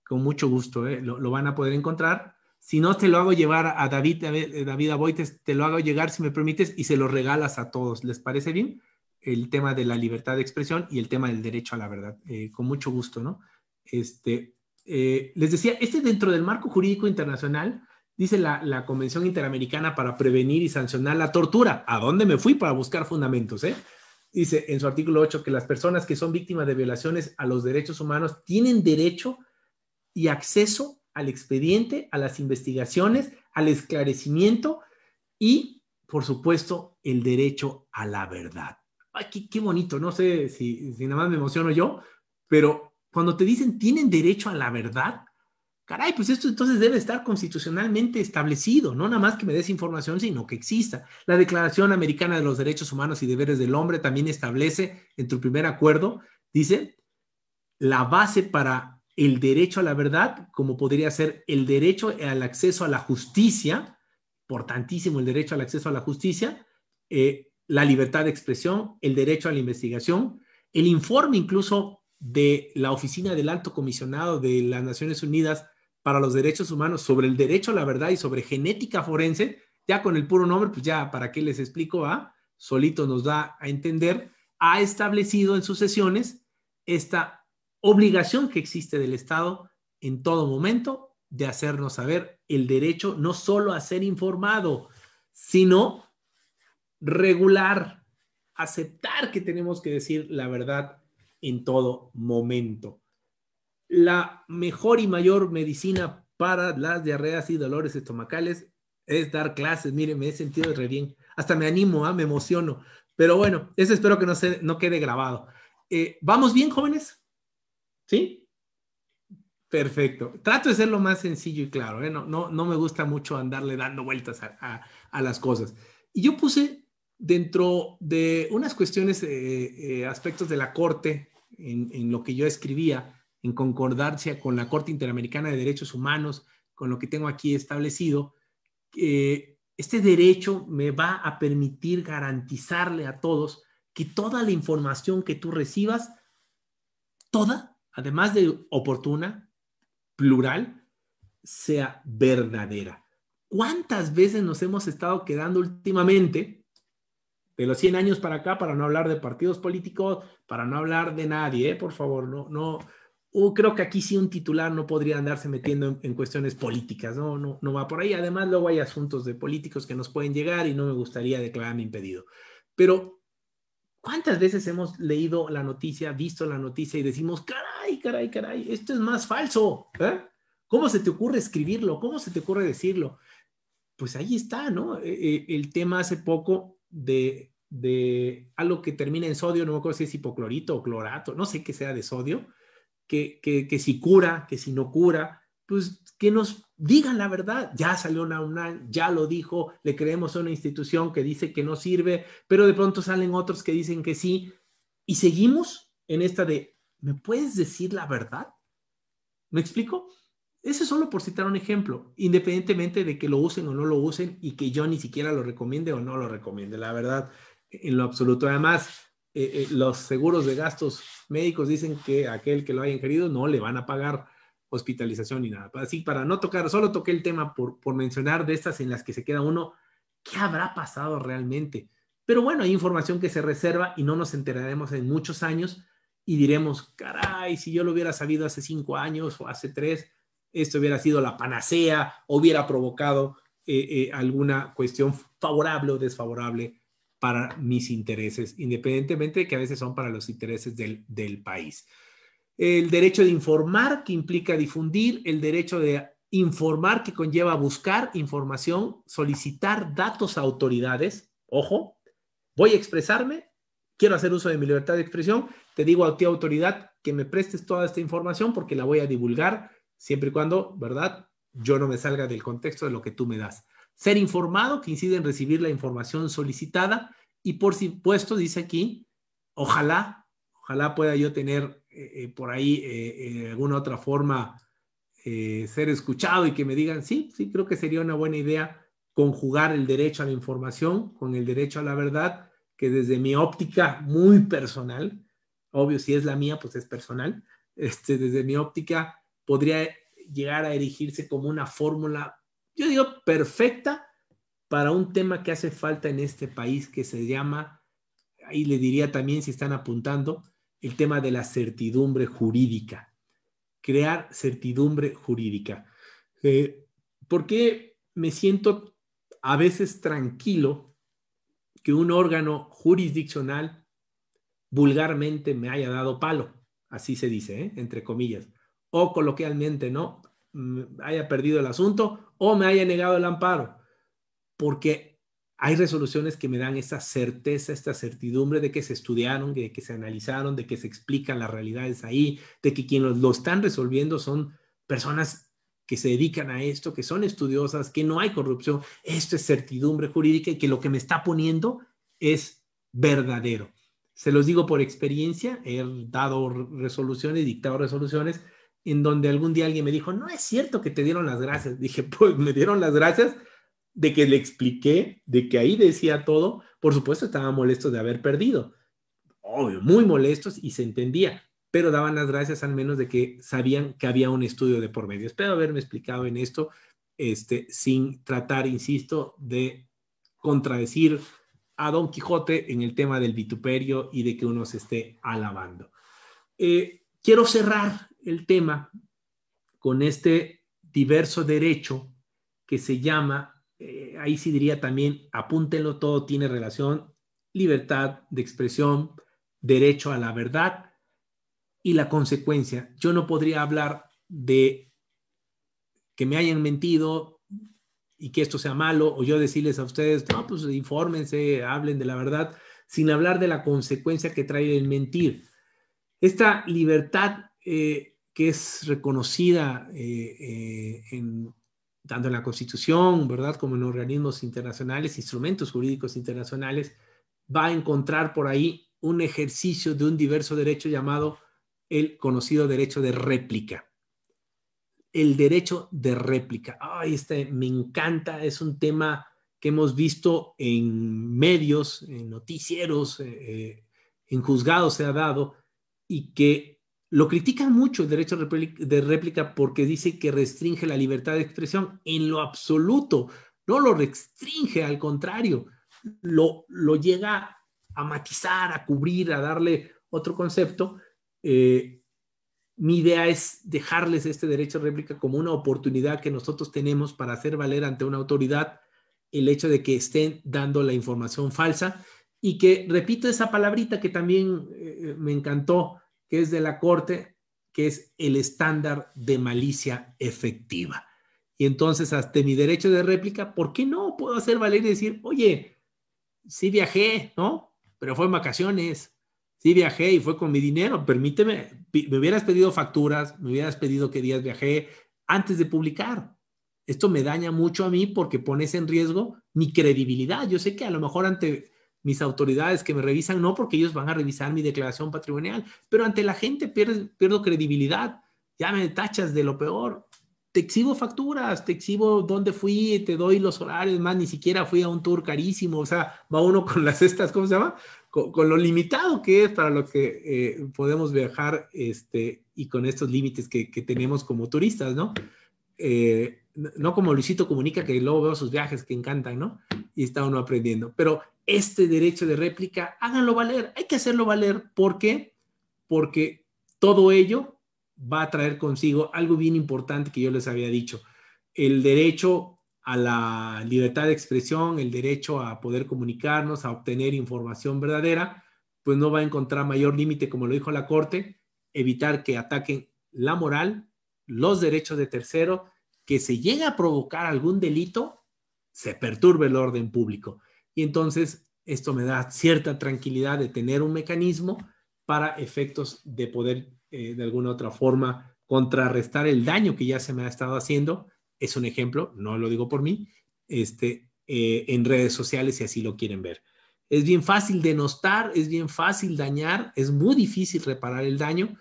S2: con mucho gusto, eh, lo, van a poder encontrar. Si no, te lo hago llevar a David, David Aboites, te lo hago llegar si me permites y se lo regalas a todos. ¿Les parece bien? El tema de la libertad de expresión y el tema del derecho a la verdad, eh, con mucho gusto, ¿no? Este, eh, les decía, este dentro del marco jurídico internacional, dice la, Convención Interamericana para prevenir y sancionar la tortura. ¿A dónde me fui para buscar fundamentos? Eh? Dice en su artículo 8 que las personas que son víctimas de violaciones a los derechos humanos tienen derecho y acceso al expediente, a las investigaciones, al esclarecimiento y, por supuesto, el derecho a la verdad. Ay, qué, bonito, no sé si nada más me emociono yo, pero cuando te dicen tienen derecho a la verdad, caray, pues esto entonces debe estar constitucionalmente establecido, no nada más que me des información, sino que exista. La Declaración Americana de los Derechos Humanos y Deberes del Hombre también establece en tu primer acuerdo, dice, la base para el derecho a la verdad, como podría ser el derecho al acceso a la justicia, importantísimo el derecho al acceso a la justicia, eh, la libertad de expresión, el derecho a la investigación, el informe incluso de la Oficina del Alto Comisionado de las Naciones Unidas para los Derechos Humanos sobre el derecho a la verdad y sobre genética forense, ya con el puro nombre, pues ya, ¿para qué les explico? a ah? Solito nos da a entender, ha establecido en sus sesiones esta obligación que existe del Estado en todo momento de hacernos saber el derecho no solo a ser informado, sino regular, aceptar que tenemos que decir la verdad en todo momento. La mejor y mayor medicina para las diarreas y dolores estomacales es dar clases. Miren, me he sentido re bien. Hasta me animo, ¿ah? me emociono. Pero bueno, eso espero que no, se, no quede grabado. Eh, ¿Vamos bien, jóvenes? ¿Sí? Perfecto. Trato de ser lo más sencillo y claro. ¿eh? No, me gusta mucho andarle dando vueltas a, a, las cosas. Y yo puse dentro de unas cuestiones, eh, aspectos de la corte en, lo que yo escribía, en concordarse con la Corte Interamericana de Derechos Humanos, con lo que tengo aquí establecido, que este derecho me va a permitir garantizarle a todos que toda la información que tú recibas, toda, además de oportuna, plural, sea verdadera. ¿Cuántas veces nos hemos estado quedando últimamente de los 100 años para acá, para no hablar de partidos políticos, para no hablar de nadie, ¿eh? por favor, no, no. Uh, creo que aquí sí un titular no podría andarse metiendo en, cuestiones políticas, ¿no? No, no va por ahí. Además, luego hay asuntos de políticos que nos pueden llegar y no me gustaría declararme impedido. Pero, ¿cuántas veces hemos leído la noticia, visto la noticia y decimos, caray, caray, caray, esto es más falso? ¿eh? ¿Cómo se te ocurre escribirlo? ¿Cómo se te ocurre decirlo? Pues ahí está, ¿no? E, e, el tema hace poco de, de algo que termina en sodio, no me acuerdo si es hipoclorito o clorato, no sé qué sea de sodio, que, si cura, que si no cura, pues que nos digan la verdad. Ya salió una ya lo dijo, le creemos a una institución que dice que no sirve, pero de pronto salen otros que dicen que sí. Y seguimos en esta de, ¿me puedes decir la verdad? ¿Me explico? Ese solo por citar un ejemplo, independientemente de que lo usen o no lo usen y que yo ni siquiera lo recomiende o no lo recomiende, la verdad, en lo absoluto. Además, eh, eh, los seguros de gastos médicos dicen que aquel que lo haya querido no le van a pagar hospitalización ni nada. Así, para no tocar, solo toqué el tema por, por mencionar de estas en las que se queda uno, ¿qué habrá pasado realmente? Pero bueno, hay información que se reserva y no nos enteraremos en muchos años y diremos, caray, si yo lo hubiera sabido hace cinco años o hace tres, esto hubiera sido la panacea, hubiera provocado eh, eh, alguna cuestión favorable o desfavorable para mis intereses, independientemente de que a veces son para los intereses del, del país. El derecho de informar, que implica difundir, el derecho de informar, que conlleva buscar información, solicitar datos a autoridades. Ojo, voy a expresarme, quiero hacer uso de mi libertad de expresión, te digo a ti autoridad que me prestes toda esta información porque la voy a divulgar siempre y cuando, ¿verdad? Yo no me salga del contexto de lo que tú me das. Ser informado, que incide en recibir la información solicitada y por supuesto, dice aquí, ojalá, ojalá pueda yo tener eh, eh, por ahí eh, alguna otra forma ser escuchado y que me digan, sí, sí, creo que sería una buena idea conjugar el derecho a la información con el derecho a la verdad, que desde mi óptica muy personal, obvio si es la mía, pues es personal, este, desde mi óptica podría llegar a erigirse como una fórmula, yo digo, perfecta para un tema que hace falta en este país que se llama, ahí le diría también si están apuntando, el tema de la certidumbre jurídica, crear certidumbre jurídica. Eh, porque me siento a veces tranquilo que un órgano jurisdiccional vulgarmente me haya dado palo? Así se dice, ¿eh? entre comillas o coloquialmente, ¿no? Mm, haya perdido el asunto o me haya negado el amparo, porque hay resoluciones que me dan esa certeza, esta certidumbre de que se estudiaron, de que se analizaron, de que se explican las realidades ahí, de que quienes lo están resolviendo son personas que se dedican a esto, que son estudiosas, que no hay corrupción. Esto es certidumbre jurídica y que lo que me está poniendo es verdadero. Se los digo por experiencia, he dado resoluciones, dictado resoluciones en donde algún día alguien me dijo, no es cierto que te dieron las gracias. Dije, pues me dieron las gracias de que le expliqué, de que ahí decía todo. Por supuesto, estaban molestos de haber perdido. Obvio, muy molestos y se entendía, pero daban las gracias al menos de que sabían que había un estudio de por medio. Espero haberme explicado en esto, este, sin tratar, insisto, de contradecir a Don Quijote en el tema del vituperio y de que uno se esté alabando. Eh, quiero cerrar el tema con este diverso derecho que se llama, eh, ahí sí diría también, apúntenlo, todo tiene relación, libertad de expresión, derecho a la verdad y la consecuencia. Yo no podría hablar de que me hayan mentido y que esto sea malo, o yo decirles a ustedes, no, pues infórmense, hablen de la verdad, sin hablar de la consecuencia que trae el mentir. Esta libertad eh, que es reconocida eh, eh, en, tanto en la Constitución, ¿verdad?, como en organismos internacionales, instrumentos jurídicos internacionales, va a encontrar por ahí un ejercicio de un diverso derecho llamado el conocido derecho de réplica. El derecho de réplica. Ay, este me encanta, es un tema que hemos visto en medios, en noticieros, eh, en juzgados se ha dado y que lo critican mucho el derecho de réplica porque dice que restringe la libertad de expresión en lo absoluto. No lo restringe, al contrario, lo, lo llega a matizar, a cubrir, a darle otro concepto. Eh, mi idea es dejarles este derecho de réplica como una oportunidad que nosotros tenemos para hacer valer ante una autoridad el hecho de que estén dando la información falsa y que, repito, esa palabrita que también eh, eh, me encantó, que es de la Corte, que es el estándar de malicia efectiva. Y entonces, hasta mi derecho de réplica, ¿por qué no puedo hacer valer y decir, oye, sí viajé, ¿no? Pero fue en vacaciones, sí viajé y fue con mi dinero, permíteme, me hubieras pedido facturas, me hubieras pedido qué días viajé antes de publicar. Esto me daña mucho a mí porque pones en riesgo mi credibilidad. Yo sé que a lo mejor ante mis autoridades que me revisan, no porque ellos van a revisar mi declaración patrimonial, pero ante la gente pierdo, credibilidad, ya me tachas de lo peor, te exhibo facturas, te exhibo dónde fui, te doy los horarios, más ni siquiera fui a un tour carísimo, o sea, va uno con las estas, ¿cómo se llama? Con, lo limitado que es para lo que eh, podemos viajar este, y con estos límites que, que tenemos como turistas, eh, ¿no? no como Luisito Comunica, que luego veo sus viajes que encantan, ¿no? Y está uno aprendiendo. Pero este derecho de réplica, háganlo valer, hay que hacerlo valer. ¿Por qué? Porque todo ello va a traer consigo algo bien importante que yo les había dicho, el derecho a la libertad de expresión, el derecho a poder comunicarnos, a obtener información verdadera, pues no va a encontrar mayor límite, como lo dijo la Corte, evitar que ataquen la moral, los derechos de tercero, que se llegue a provocar algún delito, se perturbe el orden público. Y entonces esto me da cierta tranquilidad de tener un mecanismo para efectos de poder eh, de alguna otra forma contrarrestar el daño que ya se me ha estado haciendo. Es un ejemplo, no lo digo por mí, este, eh, en redes sociales si así lo quieren ver. Es bien fácil denostar, es bien fácil dañar, es muy difícil reparar el daño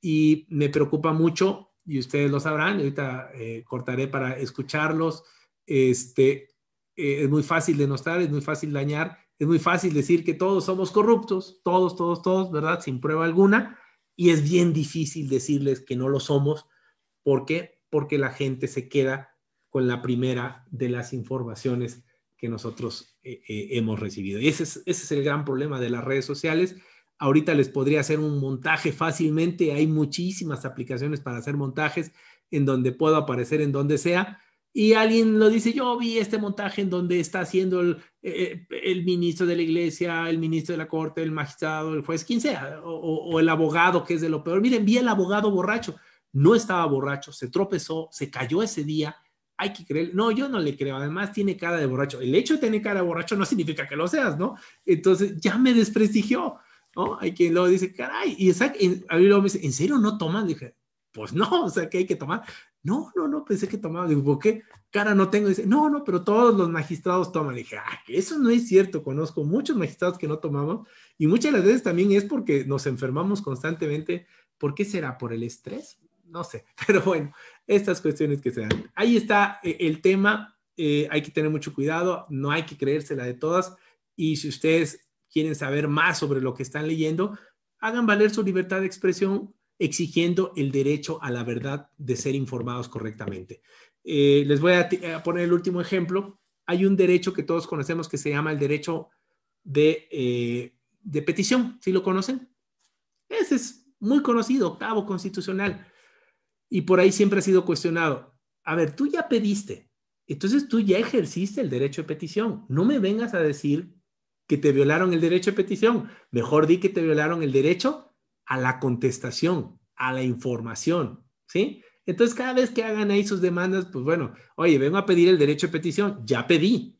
S2: y me preocupa mucho, y ustedes lo sabrán, ahorita eh, cortaré para escucharlos, este, eh, es muy fácil denostar, es muy fácil dañar, es muy fácil decir que todos somos corruptos, todos, todos, todos, ¿verdad? Sin prueba alguna. Y es bien difícil decirles que no lo somos. ¿Por qué? Porque la gente se queda con la primera de las informaciones que nosotros eh, eh, hemos recibido. Y ese es, ese es el gran problema de las redes sociales. Ahorita les podría hacer un montaje fácilmente. Hay muchísimas aplicaciones para hacer montajes en donde puedo aparecer en donde sea y alguien lo dice, yo vi este montaje en donde está haciendo eh, eh, el, ministro de la iglesia, el ministro de la corte, el magistrado, el juez, quien sea, o, el abogado, que es de lo peor. Miren, vi el abogado borracho. No estaba borracho, se tropezó, se cayó ese día. Hay que creer. No, yo no le creo. Además, tiene cara de borracho. El hecho de tener cara de borracho no significa que lo seas, ¿no? Entonces, ya me desprestigió, ¿no? Hay quien lo dice, caray, y, a mí luego me dice, ¿en serio no toman? Dije, pues no, o sea, que hay que tomar. No, no, no, pensé que tomaba. Digo, qué? Cara no tengo. Dice, no, no, pero todos los magistrados toman. dije, ah, eso no es cierto. Conozco muchos magistrados que no tomamos y muchas las veces también es porque nos enfermamos constantemente. ¿Por qué será? ¿Por el estrés? No sé, pero bueno, estas cuestiones que se dan. Ahí está eh, el tema. Eh, hay que tener mucho cuidado, no hay que creérsela de todas. Y si ustedes quieren saber más sobre lo que están leyendo, hagan valer su libertad de expresión exigiendo el derecho a la verdad de ser informados correctamente. Eh, les voy a, poner el último ejemplo. Hay un derecho que todos conocemos que se llama el derecho de, eh, petición, si ¿Sí lo conocen. Ese es muy conocido, octavo constitucional. Y por ahí siempre ha sido cuestionado. A ver, tú ya pediste, entonces tú ya ejerciste el derecho de petición. No me vengas a decir que te violaron el derecho de petición. Mejor di que te violaron el derecho a la contestación, a la información, ¿sí? Entonces, cada vez que hagan ahí sus demandas, pues bueno, oye, vengo a pedir el derecho de petición, ya pedí.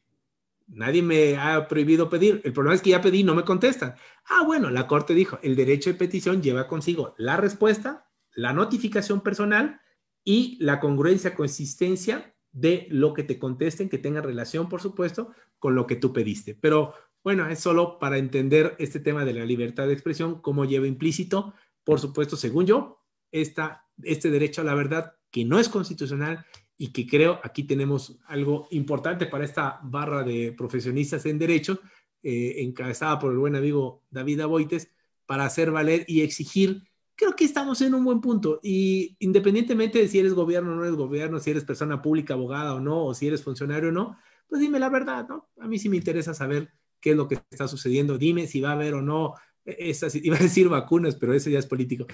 S2: Nadie me ha prohibido pedir. El problema es que ya pedí, no me contestan. Ah, bueno, la Corte dijo, el derecho de petición lleva consigo la respuesta, la notificación personal y la congruencia, consistencia de lo que te contesten, que tenga relación, por supuesto, con lo que tú pediste. Pero bueno, es solo para entender este tema de la libertad de expresión, cómo lleva implícito, por supuesto, según yo, esta, este derecho a la verdad que no es constitucional y que creo aquí tenemos algo importante para esta barra de profesionistas en derecho, eh, encabezada por el buen amigo David Aboites, para hacer valer y exigir. Creo que estamos en un buen punto y independientemente de si eres gobierno o no eres gobierno, si eres persona pública, abogada o no, o si eres funcionario o no, pues dime la verdad, ¿no? A mí sí me interesa saber qué es lo que está sucediendo, dime si va a haber o no e, esas, iba a decir vacunas, pero ese ya es político.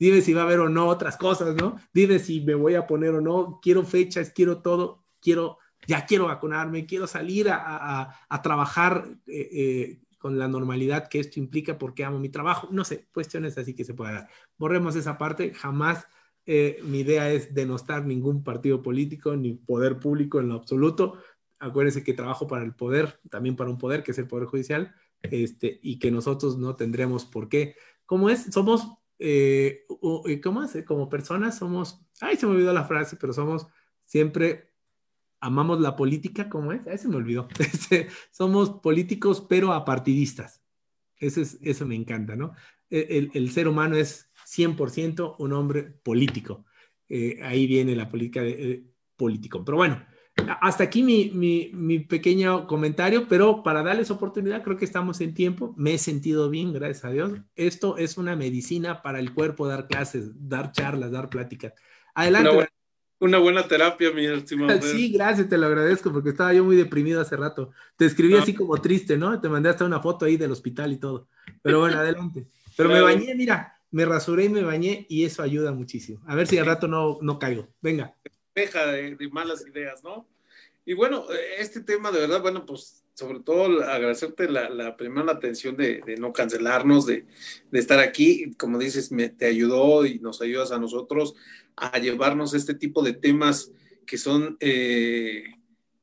S2: dime si va a haber o no otras cosas, ¿no? Dime si me voy a poner o no, quiero fechas, quiero todo, quiero, ya quiero vacunarme, quiero salir a, trabajar eh, eh, con la normalidad que esto implica porque amo mi trabajo, no sé, cuestiones así que se puede dar. Borremos esa parte, jamás eh, mi idea es denostar ningún partido político ni poder público en lo absoluto, acuérdense que trabajo para el poder, también para un poder que es el Poder Judicial, este, y que nosotros no tendremos por qué. ¿Cómo es? Somos, eh, ¿cómo es? Como personas somos, ay, se me olvidó la frase, pero somos siempre, amamos la política, ¿cómo es? Ay, se me olvidó. Este, somos políticos, pero apartidistas. Eso, es, eso me encanta, ¿no? E, el, el ser humano es 100% un hombre político. Eh, ahí viene la política de, eh, político. Pero bueno, hasta aquí mi, pequeño comentario, pero para darles oportunidad, creo que estamos en tiempo. Me he sentido bien, gracias a Dios. Esto es una medicina para el cuerpo, dar clases, dar charlas, dar pláticas. Adelante.
S1: Una buena, terapia, mi último. Sí,
S2: gracias, te lo agradezco porque estaba yo muy deprimido hace rato. Te escribí así como triste, ¿no? Te mandé hasta una foto ahí del hospital y todo. Pero bueno, adelante. Pero me bañé, mira, me rasuré y me bañé y eso ayuda muchísimo. A ver si al rato no, no caigo. Venga
S1: de, malas ideas, ¿no? Y bueno, este tema de verdad, bueno, pues sobre todo agradecerte la, primera atención de, no cancelarnos, de, de, estar aquí, como dices, me, te ayudó y nos ayudas a nosotros a llevarnos este tipo de temas que son eh,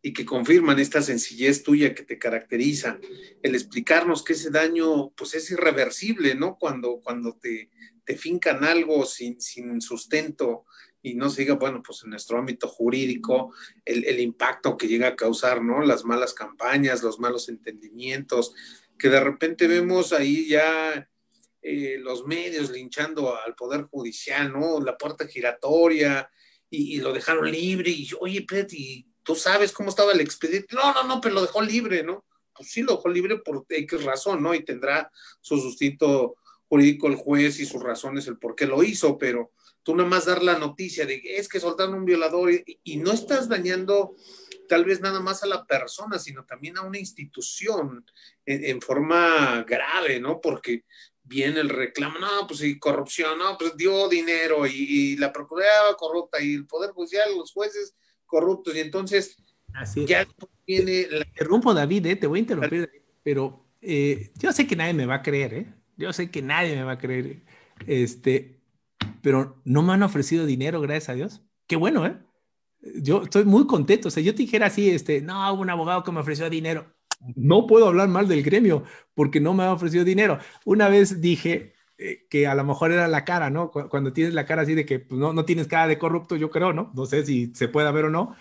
S1: y que confirman esta sencillez tuya que te caracteriza, el explicarnos que ese daño pues es irreversible, ¿no? Cuando, cuando te, te fincan algo sin, sin sustento, y no siga bueno, pues en nuestro ámbito jurídico, el, impacto que llega a causar, ¿no? Las malas campañas, los malos entendimientos, que de repente vemos ahí ya eh, los medios linchando al Poder Judicial, ¿no? La puerta giratoria y, lo dejaron libre y, oye, peti ¿tú sabes cómo estaba el expediente? No, no, no, pero lo dejó libre, ¿no? Pues sí, lo dejó libre por X razón, ¿no? Y tendrá su sustito jurídico el juez y sus razones, el por qué lo hizo, pero tú nada más dar la noticia de que es que soltaron un violador y, no estás dañando tal vez nada más a la persona, sino también a una institución en, forma grave, ¿no? Porque viene el reclamo, no, pues y corrupción, no, pues dio dinero y, la Procuraduría corrupta y el Poder Judicial, los jueces corruptos y entonces Así ya viene... La...
S2: Interrumpo David, eh, te voy a interrumpir, pero eh, yo sé que nadie me va a creer, ¿eh? Yo sé que nadie me va a creer. Este, pero no me han ofrecido dinero, gracias a Dios. Qué bueno, ¿eh? Yo estoy muy contento. O sea, yo te dijera así, este, no, hubo un abogado que me ofreció dinero. No puedo hablar mal del gremio porque no me ha ofrecido dinero. Una vez dije eh, que a lo mejor era la cara, ¿no? Cuando tienes la cara así de que pues, no, no tienes cara de corrupto, yo creo, ¿no? No sé si se puede ver o no,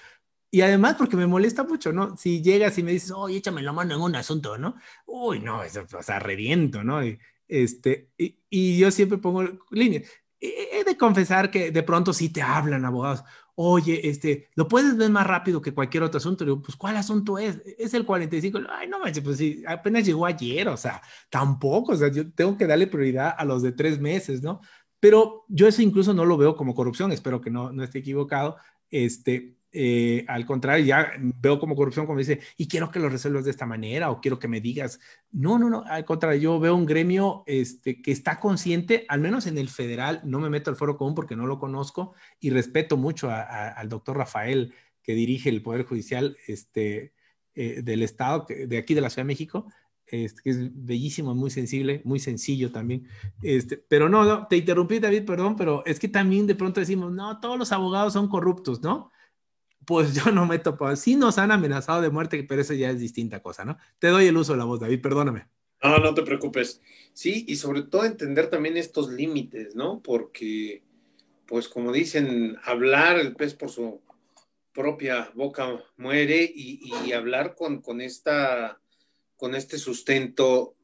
S2: y además, porque me molesta mucho, ¿no? Si llegas y me dices, oye, échame la mano en un asunto, ¿no? Uy, no, eso, o sea, reviento, ¿no? este, y, y yo siempre pongo líneas he de confesar que de pronto sí te hablan abogados. Oye, este, lo puedes ver más rápido que cualquier otro asunto. Digo, pues, ¿cuál asunto es? Es el 45. Ay, no manches, pues sí, apenas llegó ayer, o sea, tampoco, o sea, yo tengo que darle prioridad a los de tres meses, ¿no? Pero yo eso incluso no lo veo como corrupción, espero que no, no esté equivocado, este, eh, al contrario, ya veo como corrupción como dice, y quiero que lo resuelvas de esta manera o quiero que me digas. No, no, no, al contrario, yo veo un gremio este, que está consciente, al menos en el federal, no me meto al foro común porque no lo conozco y respeto mucho al doctor Rafael que dirige el Poder Judicial este, eh, del Estado, de aquí de la Ciudad de México, este, que es bellísimo, muy sensible, muy sencillo también. Este, pero no, te interrumpí David, perdón, pero es que también de pronto decimos, no, todos los abogados son corruptos, ¿no? pues yo no me he topado. Sí nos han amenazado de muerte, pero eso ya es distinta cosa, ¿no? Te doy el uso de la voz, David, perdóname.
S1: No, no te preocupes. Sí, y sobre todo entender también estos límites, ¿no? Porque, pues como dicen, hablar el pez por su propia boca muere y, hablar con, esta, con este sustento,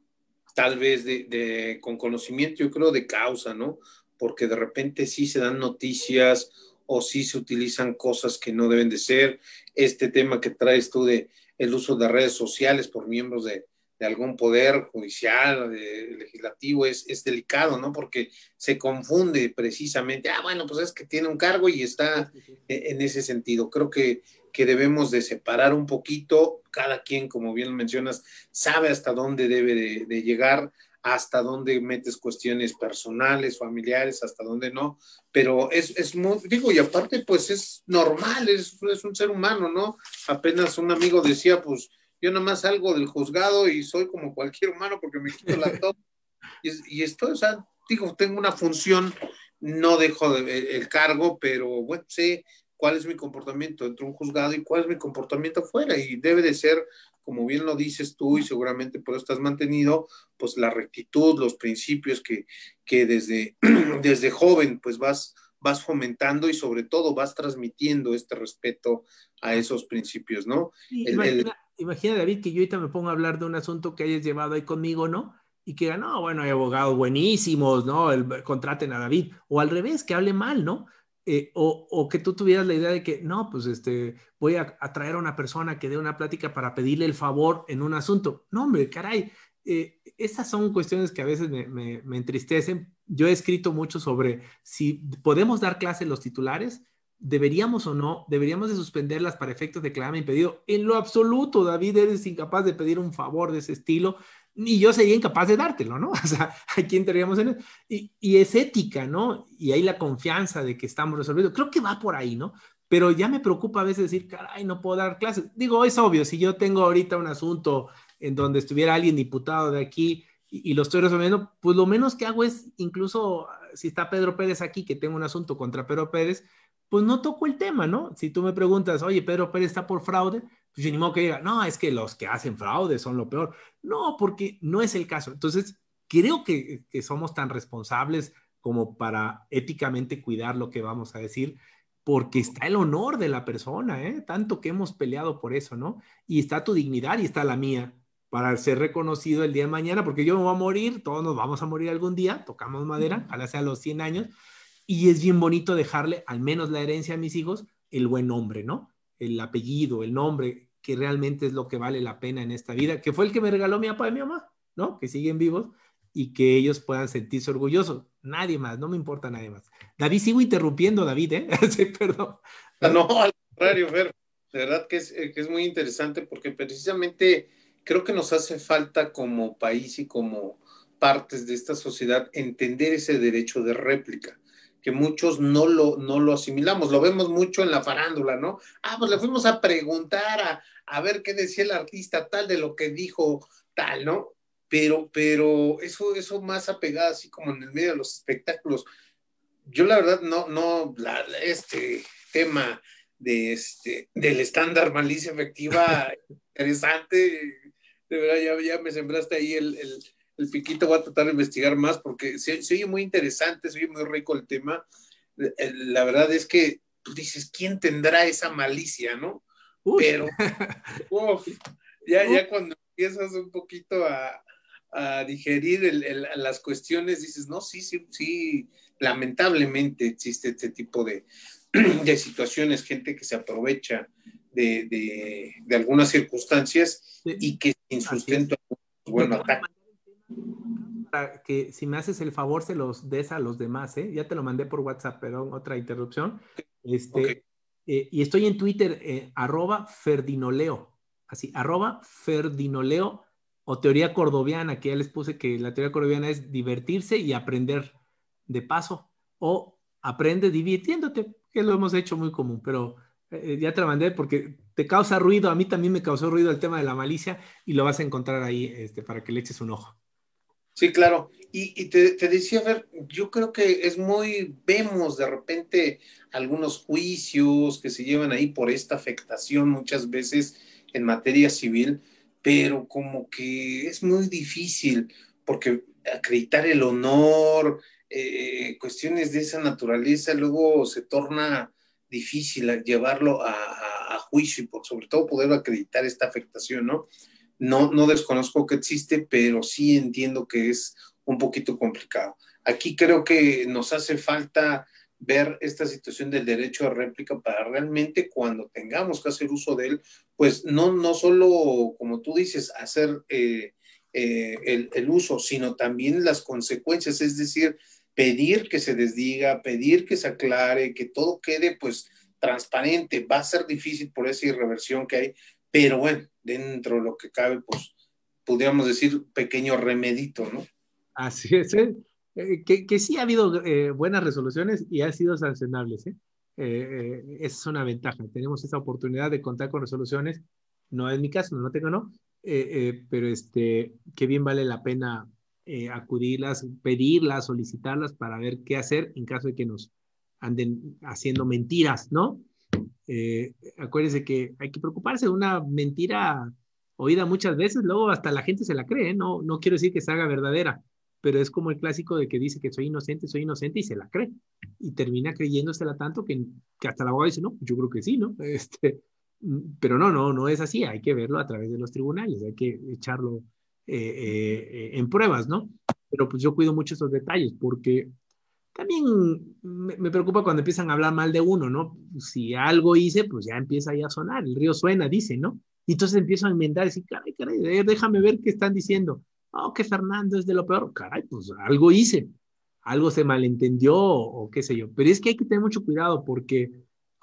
S1: tal vez de, con conocimiento, yo creo, de causa, ¿no? Porque de repente sí se dan noticias o si se utilizan cosas que no deben de ser. Este tema que traes tú de el uso de redes sociales por miembros de, algún poder judicial, legislativo, es, delicado, ¿no? Porque se confunde precisamente, ah, bueno, pues es que tiene un cargo y está e-, en ese sentido. Creo que, que debemos de separar un poquito, cada quien, como bien mencionas, sabe hasta dónde debe de llegar, hasta dónde metes cuestiones personales, familiares, hasta dónde no, pero es, es muy, digo, y aparte pues es normal, es, es un ser humano, ¿no? Apenas un amigo decía, pues yo nada más salgo del juzgado y soy como cualquier humano porque me quito la toma y, esto, o sea, digo, tengo una función, no dejo eh, el cargo, pero bueno, sé cuál es mi comportamiento dentro de un juzgado y cuál es mi comportamiento fuera y debe de ser como bien lo dices tú y seguramente por esto estás mantenido, pues la rectitud, los principios que, que desde, desde joven pues vas, vas fomentando y sobre todo vas transmitiendo este respeto a esos principios, ¿no?
S2: imagina, David, que yo ahorita me pongo a hablar de un asunto que hayas llevado ahí conmigo, ¿no? Y que, no, bueno, hay abogados buenísimos, ¿no? El, contraten a David. O al revés, que hable mal, ¿no? Eh, o, que tú tuvieras la idea de que, no, pues este, voy a, a, traer a una persona que dé una plática para pedirle el favor en un asunto. No, hombre, caray, eh, estas son cuestiones que a veces me, me, entristecen. Yo he escrito mucho sobre si podemos dar clase los titulares, deberíamos o no, deberíamos de suspenderlas para efectos de clama impedido. En lo absoluto, David, eres incapaz de pedir un favor de ese estilo ni yo sería incapaz de dártelo, ¿no? O sea, aquí entraríamos en eso. Y, y, es ética, ¿no? Y hay la confianza de que estamos resolviendo. Creo que va por ahí, ¿no? Pero ya me preocupa a veces decir, caray, no puedo dar clases. Digo, es obvio, si yo tengo ahorita un asunto en donde estuviera alguien diputado de aquí y, y lo estoy resolviendo, pues lo menos que hago es, incluso si está Pedro Pérez aquí, que tengo un asunto contra Pedro Pérez, pues no toco el tema, ¿no? Si tú me preguntas, oye, Pedro Pérez está por fraude, pues yo que diga, no, es que los que hacen fraude son lo peor. No, porque no es el caso. Entonces, creo que, que somos tan responsables como para éticamente cuidar lo que vamos a decir, porque está el honor de la persona, ¿eh? tanto que hemos peleado por eso, ¿no? Y está tu dignidad y está la mía para ser reconocido el día de mañana, porque yo me voy a morir, todos nos vamos a morir algún día, tocamos madera, ojalá sea los 100 años, y es bien bonito dejarle al menos la herencia a mis hijos, el buen hombre, ¿no? el apellido, el nombre, que realmente es lo que vale la pena en esta vida, que fue el que me regaló mi papá y mi mamá, ¿no? Que siguen vivos y que ellos puedan sentirse orgullosos. Nadie más, no me importa nadie más. David, sigo interrumpiendo, David, ¿eh? sí,
S1: perdón. No, al contrario, Fer, de verdad eh, que es muy interesante porque precisamente creo que nos hace falta como país y como partes de esta sociedad entender ese derecho de réplica muchos no lo, no lo asimilamos, lo vemos mucho en la farándula, ¿no? Ah, pues le fuimos a preguntar a, a ver qué decía el artista tal de lo que dijo tal, ¿no? Pero, pero eso, eso más apegado así como en el medio de los espectáculos. Yo la verdad no, no, este tema de este, del estándar malicia efectiva, interesante, de verdad ya, ya me sembraste ahí el el piquito va a tratar de investigar más porque se, oye muy interesante, se oye muy rico el tema. Eh, la verdad es que tú dices, ¿quién tendrá esa malicia, no? Pero, ya, ya cuando empiezas un poquito a, digerir las cuestiones, dices, no, sí, sí, sí, lamentablemente existe este tipo de, situaciones, gente que se aprovecha de, algunas circunstancias y que sin sustento, bueno, ataca
S2: para que si me haces el favor, se los des a los demás, ¿eh? Ya te lo mandé por WhatsApp, perdón, otra interrupción. Este, eh, y estoy en Twitter, eh, arroba Ferdinoleo, así, arroba Ferdinoleo o teoría cordoviana, que ya les puse que la teoría cordoviana es divertirse y aprender de paso, o aprende divirtiéndote, que lo hemos hecho muy común, pero ya te la mandé porque te causa ruido, a mí también me causó ruido el tema de la malicia y lo vas a encontrar ahí este, para que le eches un ojo.
S1: Sí, claro. Y, te, te, decía, ver, yo creo que es muy, vemos de repente algunos juicios que se llevan ahí por esta afectación muchas veces en materia civil, pero como que es muy difícil porque acreditar el honor, eh, cuestiones de esa naturaleza, luego se torna difícil llevarlo a, juicio y por, sobre todo poder acreditar esta afectación, ¿no? no, no desconozco que existe, pero sí entiendo que es un poquito complicado. Aquí creo que nos hace falta ver esta situación del derecho a réplica para realmente cuando tengamos que hacer uso de él, pues no, no solo, como tú dices, hacer eh, eh, el, el, uso, sino también las consecuencias, es decir, pedir que se desdiga, pedir que se aclare, que todo quede pues transparente. Va a ser difícil por esa irreversión que hay, pero bueno, dentro lo que cabe, pues podríamos decir pequeño remedito, ¿no?
S2: Así es, ¿eh? Eh, que, sí ha habido eh, buenas resoluciones y ha sido sancionables. ¿eh? esa es una ventaja. Tenemos esa oportunidad de contar con resoluciones. No es mi caso, no tengo, no. pero este, que bien vale la pena acudirlas, pedirlas, solicitarlas para ver qué hacer en caso de que nos anden haciendo mentiras, ¿no? Eh, acuérdense que hay que preocuparse de una mentira oída muchas veces, luego hasta la gente se la cree, no, no quiero decir que se haga verdadera, pero es como el clásico de que dice que soy inocente, soy inocente y se la cree y termina creyéndosela tanto que, que hasta la abogado dice, no, yo creo que sí, ¿no? Este, mm, pero no, no, no es así, hay que verlo a través de los tribunales, hay que echarlo eh, eh, eh, en pruebas, ¿no? Pero pues yo cuido mucho esos detalles porque también me, preocupa cuando empiezan a hablar mal de uno, ¿no? Si algo hice, pues ya empieza ahí a sonar, el río suena, dice, ¿no? Y entonces empiezo a enmendar, decir, caray, caray, déjame ver qué están diciendo. Oh, que Fernando es de lo peor. Caray, pues algo hice, algo se malentendió o qué sé yo. Pero es que hay que tener mucho cuidado porque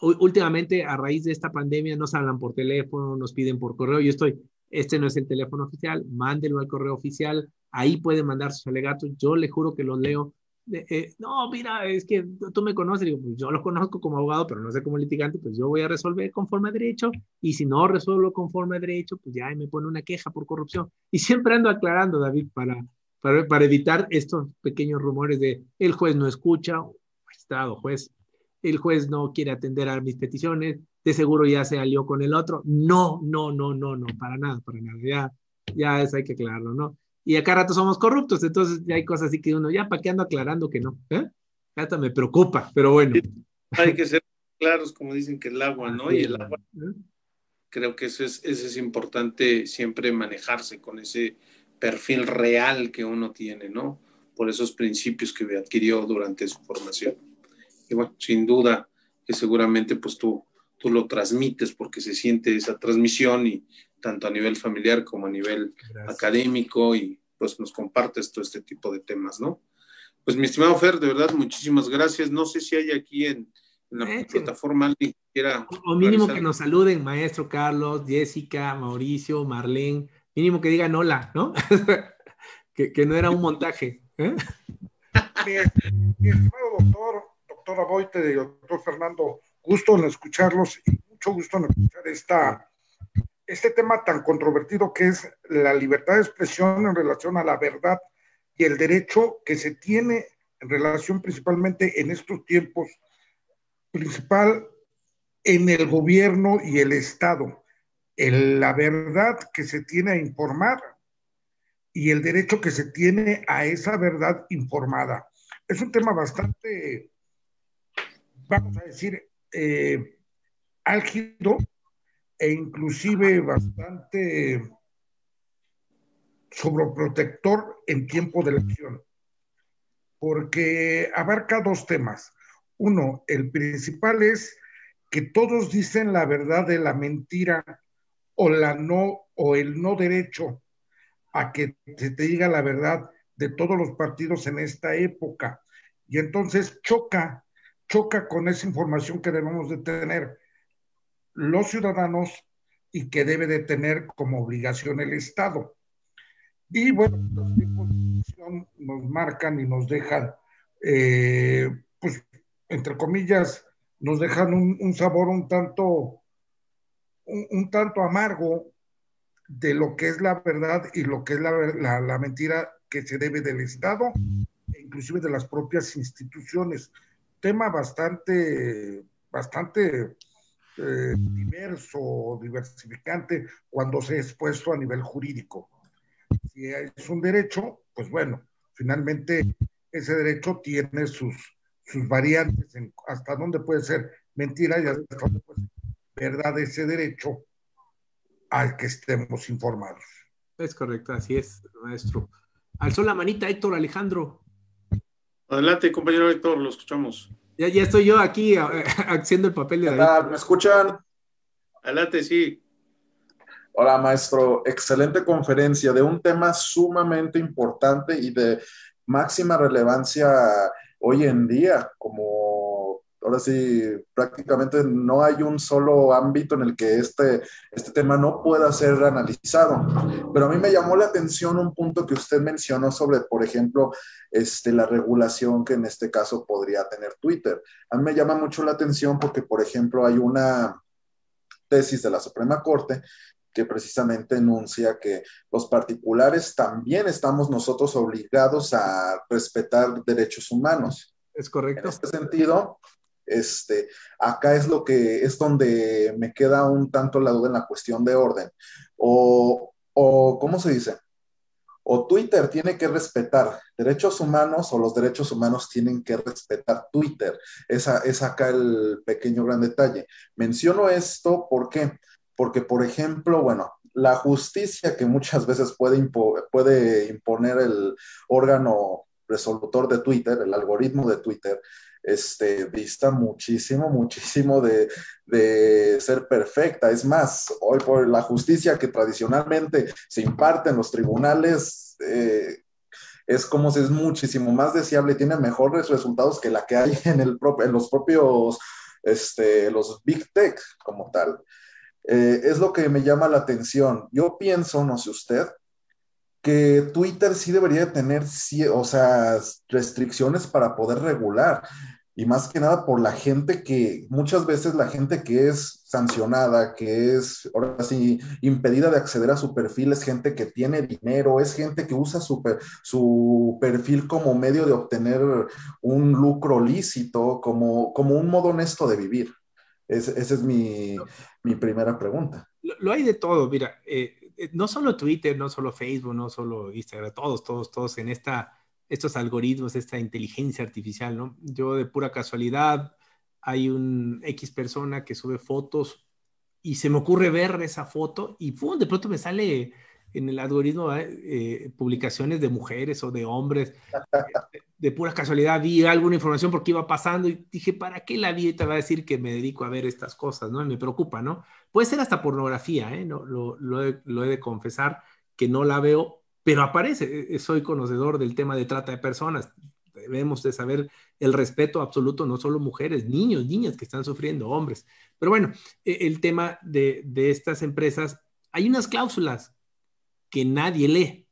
S2: últimamente a raíz de esta pandemia nos hablan por teléfono, nos piden por correo. Yo estoy, este no es el teléfono oficial, mándelo al correo oficial, ahí pueden mandar sus alegatos, yo le juro que los leo, eh, no, mira, es que tú me conoces, pues, yo lo conozco como abogado, pero no sé como litigante, pues yo voy a resolver conforme a derecho, y si no resuelvo conforme a derecho, pues ya me pone una queja por corrupción. Y siempre ando aclarando, David, para, para, evitar estos pequeños rumores de el juez no escucha, magistrado pues, juez, el juez no quiere atender a mis peticiones, de seguro ya se alió con el otro. No, no, no, no, no, para nada, para nada, ya, ya eso hay que aclararlo, ¿no? y acá rato somos corruptos, entonces ya hay cosas así que uno, ya, ¿para qué ando aclarando que no? ¿Eh? Hasta me preocupa, pero bueno.
S1: Hay que ser claros, como dicen, que el agua, ¿no? y el agua. ¿eh? Creo que eso es, es importante siempre manejarse con ese perfil real que uno tiene, ¿no? Por esos principios que adquirió durante su formación. Y bueno, sin duda que seguramente pues tú, tú lo transmites porque se siente esa transmisión y tanto a nivel familiar como a nivel académico y pues nos compartes todo este tipo de temas, ¿no? Pues mi estimado Fer, de verdad, muchísimas gracias. No sé si hay aquí en, la plataforma alguien que quiera.
S2: O mínimo que nos saluden, maestro Carlos, Jessica, Mauricio, Marlene. Mínimo que digan hola, ¿no? que, no era un montaje. ¿eh?
S3: mi, estimado doctor, doctora Boite doctor Fernando, gusto en escucharlos y mucho gusto en escuchar esta este tema tan controvertido que es la libertad de expresión en relación a la verdad y el derecho que se tiene en relación principalmente en estos tiempos, principal en el gobierno y el Estado, la verdad que se tiene a informar y el derecho que se tiene a esa verdad informada. Es un tema bastante, vamos a decir, eh, álgido, e inclusive bastante sobreprotector en tiempo de elección, porque abarca dos temas. Uno, el principal es que todos dicen la verdad de la mentira o la no o el no derecho a que se te diga la verdad de todos los partidos en esta época. Y entonces choca, choca con esa información que debemos de tener los ciudadanos y que debe de tener como obligación el Estado. Y bueno, los nos marcan y nos dejan, eh, pues, entre comillas, nos dejan un, sabor un tanto, un, tanto amargo de lo que es la verdad y lo que es la, mentira que se debe del Estado e inclusive de las propias instituciones. Tema bastante, bastante eh, diverso diversificante cuando se ha expuesto a nivel jurídico. Si es un derecho, pues bueno, finalmente ese derecho tiene sus, sus variantes hasta dónde puede ser mentira y hasta dónde puede ser verdad ese derecho al que estemos informados.
S2: Es correcto, así es, maestro. Alzó la manita Héctor Alejandro.
S1: Adelante, compañero Héctor, lo escuchamos.
S2: Ya, estoy yo aquí haciendo el papel
S1: de David. ¿Me escuchan? Adelante, sí.
S4: Hola, maestro. Excelente conferencia de un tema sumamente importante y de máxima relevancia hoy en día, como ahora sí, prácticamente no hay un solo ámbito en el que este, este tema no pueda ser analizado. Pero a mí me llamó la atención un punto que usted mencionó sobre, por ejemplo, este, la regulación que en este caso podría tener Twitter. A mí me llama mucho la atención porque, por ejemplo, hay una tesis de la Suprema Corte que precisamente enuncia que los particulares también estamos nosotros obligados a respetar derechos humanos. Es correcto. En este sentido, este, acá es lo que es donde me queda un tanto la duda en la cuestión de orden. O, o ¿cómo se dice? O Twitter tiene que respetar derechos humanos o los derechos humanos tienen que respetar Twitter. Esa, es acá el pequeño gran detalle. Menciono esto porque, porque por ejemplo, bueno, la justicia que muchas veces puede, puede imponer el órgano resolutor de Twitter, el algoritmo de Twitter, vista este, muchísimo, muchísimo de, ser perfecta. Es más, hoy por la justicia que tradicionalmente se imparte en los tribunales, eh, es como si es muchísimo más deseable, y tiene mejores resultados que la que hay en, el en los propios, este, los big tech como tal. Eh, es lo que me llama la atención. Yo pienso, no sé usted, que Twitter sí debería tener, o sea, restricciones para poder regular y más que nada por la gente que, muchas veces la gente que es sancionada, que es ahora sí impedida de acceder a su perfil, es gente que tiene dinero, es gente que usa su, su perfil como medio de obtener un lucro lícito, como, como un modo honesto de vivir. esa es mi, mi, primera pregunta.
S2: Lo, hay de todo, mira, eh, eh, no solo Twitter, no solo Facebook, no solo Instagram, todos, todos, todos en esta estos algoritmos, esta inteligencia artificial, ¿no? Yo de pura casualidad, hay un X persona que sube fotos y se me ocurre ver esa foto y ¡pum! de pronto me sale en el algoritmo ¿eh? Eh, publicaciones de mujeres o de hombres. De, pura casualidad vi alguna información porque iba pasando y dije, ¿para qué la te va a decir que me dedico a ver estas cosas? ¿no? me preocupa, ¿no? Puede ser hasta pornografía, ¿eh? No, lo, lo he de confesar que no la veo pero aparece, eh, eh, soy conocedor del tema de trata de personas, debemos de saber el respeto absoluto, no solo mujeres, niños, niñas que están sufriendo, hombres. Pero bueno, e, el tema de, estas empresas, hay unas cláusulas que nadie lee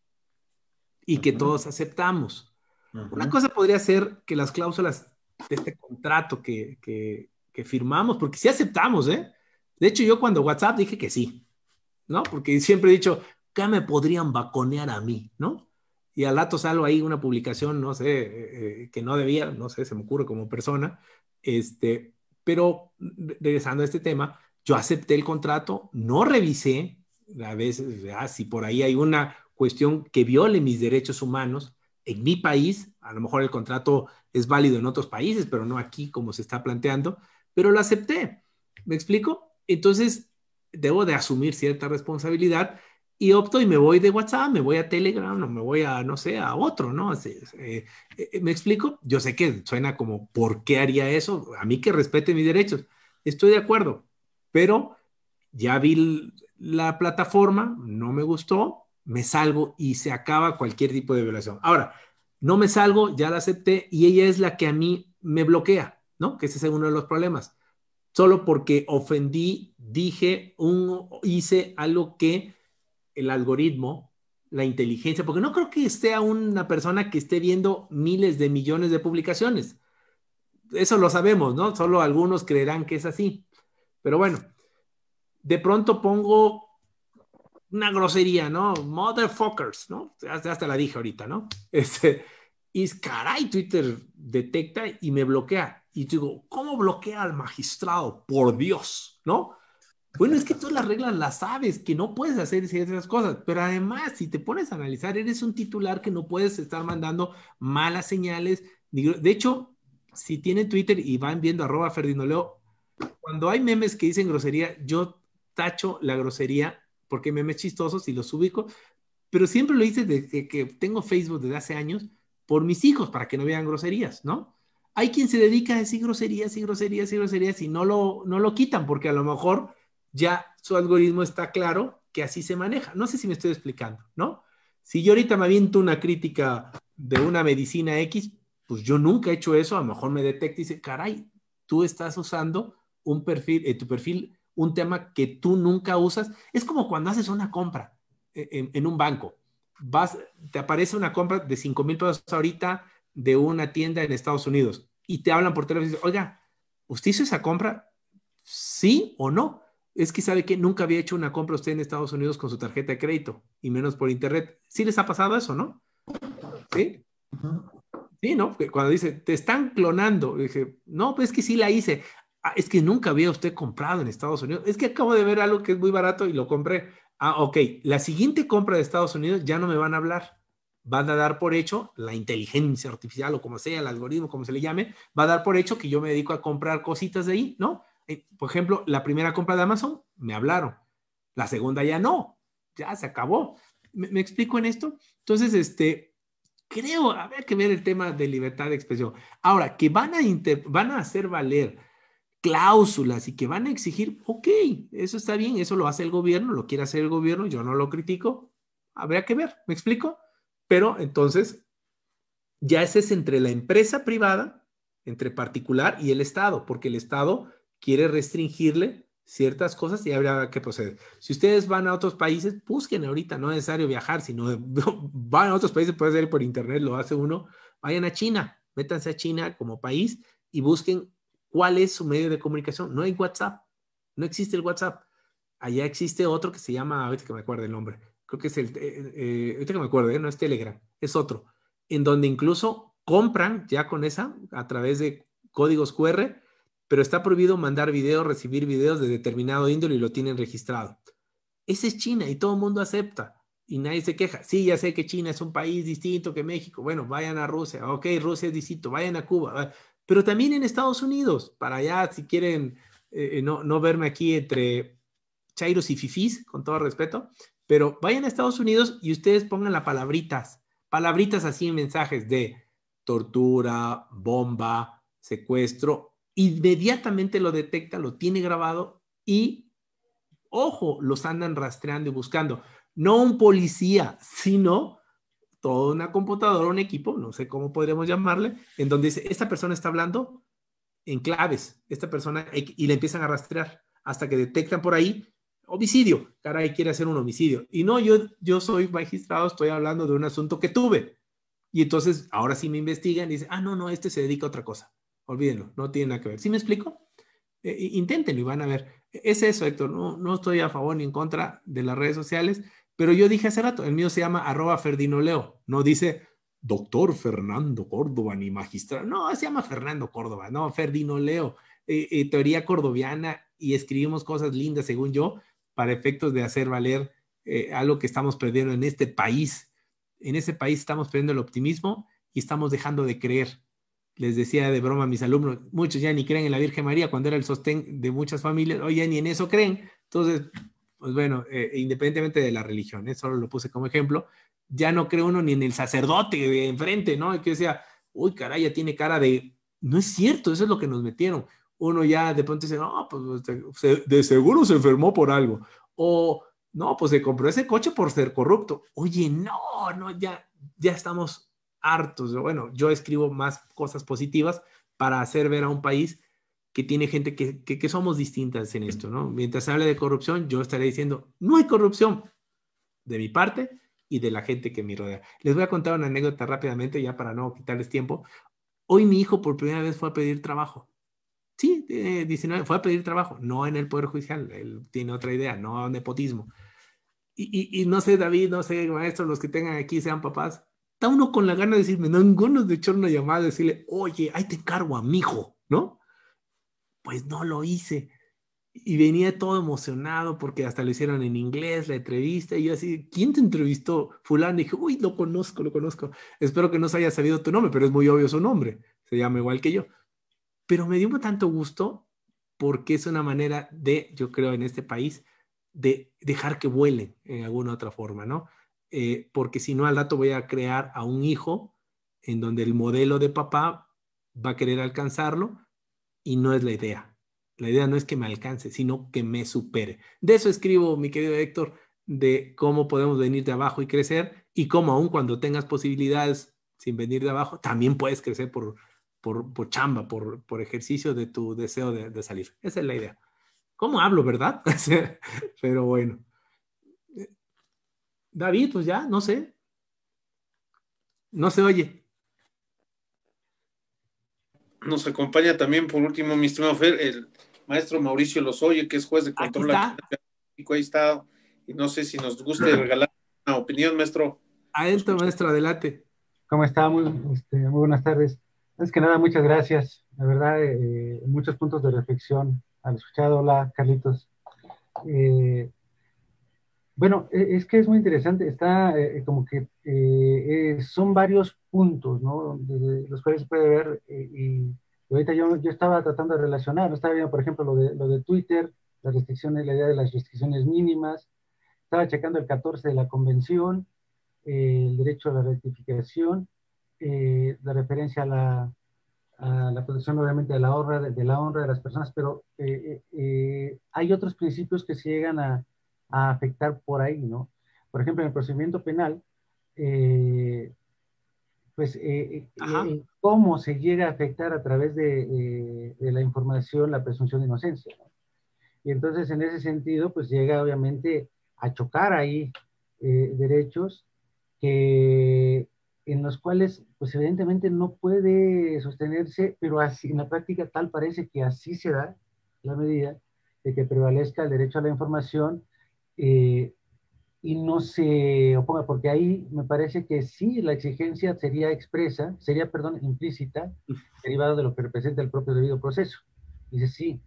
S2: y que todos aceptamos. Una cosa podría ser que las cláusulas de este contrato que, firmamos, porque si aceptamos, ¿eh? De hecho, yo cuando WhatsApp dije que sí, ¿no? Porque siempre he dicho, ¿qué me podrían vaconear a mí? ¿No? Y al rato salgo ahí una publicación, no sé, eh, eh, que no debía, no sé, se me ocurre como persona, este, pero regresando a este tema, yo acepté el contrato, no revisé, a veces, ah, si por ahí hay una cuestión que viole mis derechos humanos en mi país, a lo mejor el contrato es válido en otros países, pero no aquí como se está planteando, pero lo acepté. ¿Me explico? Entonces, debo de asumir cierta responsabilidad y opto y me voy de WhatsApp, me voy a Telegram o me voy a, no sé, a otro, ¿no? Eh, eh, ¿Me explico? Yo sé que suena como, ¿por qué haría eso? A mí que respete mis derechos. Estoy de acuerdo, pero ya vi la plataforma, no me gustó, me salgo y se acaba cualquier tipo de violación. Ahora, no me salgo, ya la acepté y ella es la que a mí me bloquea, ¿no? Que ese es uno de los problemas. Solo porque ofendí, dije, un, hice algo que el algoritmo, la inteligencia, porque no creo que sea una persona que esté viendo miles de millones de publicaciones. Eso lo sabemos, ¿no? Solo algunos creerán que es así. Pero bueno, de pronto pongo una grosería, ¿no? Motherfuckers, ¿no? Hasta, la dije ahorita, ¿no? Este, y caray, Twitter detecta y me bloquea. Y digo, ¿cómo bloquea al magistrado? Por Dios, ¿no? Bueno, es que tú las reglas las sabes, que no puedes hacer esas cosas, pero además, si te pones a analizar, eres un titular que no puedes estar mandando malas señales. De hecho, si tienen Twitter y van viendo arroba Leo, cuando hay memes que dicen grosería, yo tacho la grosería porque memes chistosos y los ubico, pero siempre lo hice desde que tengo Facebook desde hace años por mis hijos, para que no vean groserías, ¿no? Hay quien se dedica a decir groserías y groserías y groserías y no lo, no lo quitan porque a lo mejor ya su algoritmo está claro que así se maneja. No sé si me estoy explicando, ¿no? Si yo ahorita me aviento una crítica de una medicina X, pues yo nunca he hecho eso, a lo mejor me detecta y dice, caray, tú estás usando un perfil, tu perfil, un tema que tú nunca usas. Es como cuando haces una compra e, e, en, un banco. te aparece una compra de 5 mil pesos ahorita de una tienda en Estados Unidos y te hablan por teléfono y dicen, oiga, ¿usted hizo esa compra? ¿Sí o no? es que sabe que nunca había hecho una compra usted en Estados Unidos con su tarjeta de crédito y menos por internet. ¿Sí les ha pasado eso, no? Sí. Sí, ¿no? Cuando dice, te están clonando, dije, no, pues es que sí la hice. Ah, es que nunca había usted comprado en Estados Unidos. Es que acabo de ver algo que es muy barato y lo compré. Ah, ok, la siguiente compra de Estados Unidos ya no me van a hablar. Van a dar por hecho la inteligencia artificial o como sea, el algoritmo, como se le llame, va a dar por hecho que yo me dedico a comprar cositas de ahí, ¿no? Eh, por ejemplo, la primera compra de Amazon, me hablaron. La segunda ya no, ya se acabó. ¿Me, explico en esto? Entonces, este, creo, habría que ver el tema de libertad de expresión. Ahora, que van a, van a hacer valer cláusulas y que van a exigir, ok, eso está bien, eso lo hace el gobierno, lo quiere hacer el gobierno, yo no lo critico, habría que ver, ¿me explico? Pero entonces, ya ese es entre la empresa privada, entre particular y el Estado, porque el Estado quiere restringirle ciertas cosas y habrá que proceder. Si ustedes van a otros países, busquen ahorita, no es necesario viajar, sino van a otros países, puede ser por internet, lo hace uno, vayan a China, métanse a China como país y busquen cuál es su medio de comunicación. No hay WhatsApp, no existe el WhatsApp. Allá existe otro que se llama, ahorita que me acuerde el nombre, creo que es el, eh, eh, ahorita que me acuerdo, ¿eh? no es Telegram, es otro, en donde incluso compran ya con esa, a través de códigos QR, pero está prohibido mandar videos, recibir videos de determinado índole y lo tienen registrado. Ese es China y todo el mundo acepta y nadie se queja. Sí, ya sé que China es un país distinto que México. Bueno, vayan a Rusia. Ok, Rusia es distinto. Vayan a Cuba. Ah, pero también en Estados Unidos, para allá, si quieren eh, eh, no, no verme aquí entre chairos y fifis con todo respeto, pero vayan a Estados Unidos y ustedes pongan las palabritas, palabritas así en mensajes de tortura, bomba, secuestro inmediatamente lo detecta, lo tiene grabado y, ojo, los andan rastreando y buscando. No un policía, sino toda una computadora, un equipo, no sé cómo podríamos llamarle, en donde dice, esta persona está hablando en claves, esta persona, y le empiezan a rastrear hasta que detectan por ahí homicidio, caray, quiere hacer un homicidio. Y no, yo, yo soy magistrado, estoy hablando de un asunto que tuve. Y entonces, ahora sí me investigan y dicen, ah, no, no, este se dedica a otra cosa olvídenlo, no tiene nada que ver. si me explico? Eh, intenten inténtenlo y van a ver. E, es eso, Héctor, no, no estoy a favor ni en contra de las redes sociales, pero yo dije hace rato, el mío se llama arroba Ferdinoleo, no dice doctor Fernando Córdoba ni magistrado, no, se llama Fernando Córdoba, no, Ferdinoleo, leo eh, eh, teoría cordobiana y escribimos cosas lindas, según yo, para efectos de hacer valer algo que estamos perdiendo en este país. En ese país estamos perdiendo el optimismo y estamos dejando de creer les decía de broma a mis alumnos, muchos ya ni creen en la Virgen María cuando era el sostén de muchas familias, Oye, ni en eso creen. Entonces, pues bueno, eh, e independientemente de la religión, ¿eh? solo lo puse como ejemplo, ya no cree uno ni en el sacerdote de enfrente, ¿no? Que sea, uy, caray, ya tiene cara de, no es cierto, eso es lo que nos metieron. Uno ya de pronto dice, no, pues, pues de seguro se enfermó por algo. O, no, pues se compró ese coche por ser corrupto. Oye, no, no, ya, ya estamos hartos, bueno, yo escribo más cosas positivas para hacer ver a un país que tiene gente que, que, somos distintas en esto, ¿no? Mientras se hable de corrupción, yo estaré diciendo, no hay corrupción de mi parte y de la gente que me rodea. Les voy a contar una anécdota rápidamente, ya para no quitarles tiempo. Hoy mi hijo por primera vez fue a pedir trabajo. Sí, 19, eh, fue a pedir trabajo, no en el Poder Judicial, él tiene otra idea, no nepotismo. Y, y, y, no sé, David, no sé, maestros, los que tengan aquí sean papás, uno con la gana de decirme, no dan gonos de echar una llamada, decirle, oye, ahí te encargo a mi hijo, ¿no? Pues no lo hice. Y venía todo emocionado porque hasta lo hicieron en inglés, la entrevista, y yo así, ¿quién te entrevistó? Fulano, y dije, uy, lo conozco, lo conozco. Espero que no se haya sabido tu nombre, pero es muy obvio su nombre, se llama igual que yo. Pero me dio tanto gusto porque es una manera de, yo creo, en este país, de dejar que vuelen en alguna otra forma, ¿no? Eh, porque si no al dato voy a crear a un hijo en donde el modelo de papá va a querer alcanzarlo y no es la idea. La idea no es que me alcance, sino que me supere. De eso escribo, mi querido Héctor, de cómo podemos venir de abajo y crecer y cómo aun cuando tengas posibilidades sin venir de abajo, también puedes crecer por, por, chamba, por, por ejercicio de tu deseo de, de salir. Esa es la idea. ¿Cómo hablo, verdad? Pero bueno. David, pues ya, no sé. No se oye.
S1: Nos acompaña también, por último, mi estimado el maestro Mauricio Oye, que es juez de control. Aquí está. está. Y no sé si nos guste regalar una opinión, maestro. Adelante, maestro, adelante.
S5: ¿Cómo está? Muy, este, buenas tardes. Antes que nada, muchas gracias. La verdad, eh, muchos puntos de reflexión. Al escuchado, hola, Carlitos. Eh, bueno, e, es que es muy interesante, está eh, como que eh, eh, son varios puntos, ¿no? Desde los cuales se puede ver, y ahorita yo, yo, estaba tratando de relacionar, estaba viendo, por ejemplo, lo de, lo de Twitter, las restricciones, la idea de las restricciones mínimas, estaba checando el 14 de la convención, el derecho a la rectificación, la referencia a la, a la protección obviamente de la honra de, de la honra de las personas, pero hay otros principios que se llegan a a afectar por ahí, ¿no? Por ejemplo, en el procedimiento penal, eh, pues eh, eh, cómo se llega a afectar a través de, la información la presunción de inocencia. Y entonces, en ese sentido, pues llega obviamente a chocar ahí derechos que, en los cuales, pues evidentemente no puede sostenerse, pero así, en la práctica tal parece que así se da la medida de que prevalezca el derecho a la información eh, y no se oponga, porque ahí me parece que sí la exigencia sería expresa, sería, perdón, implícita, derivada de lo que representa el propio debido proceso. Dice, sí,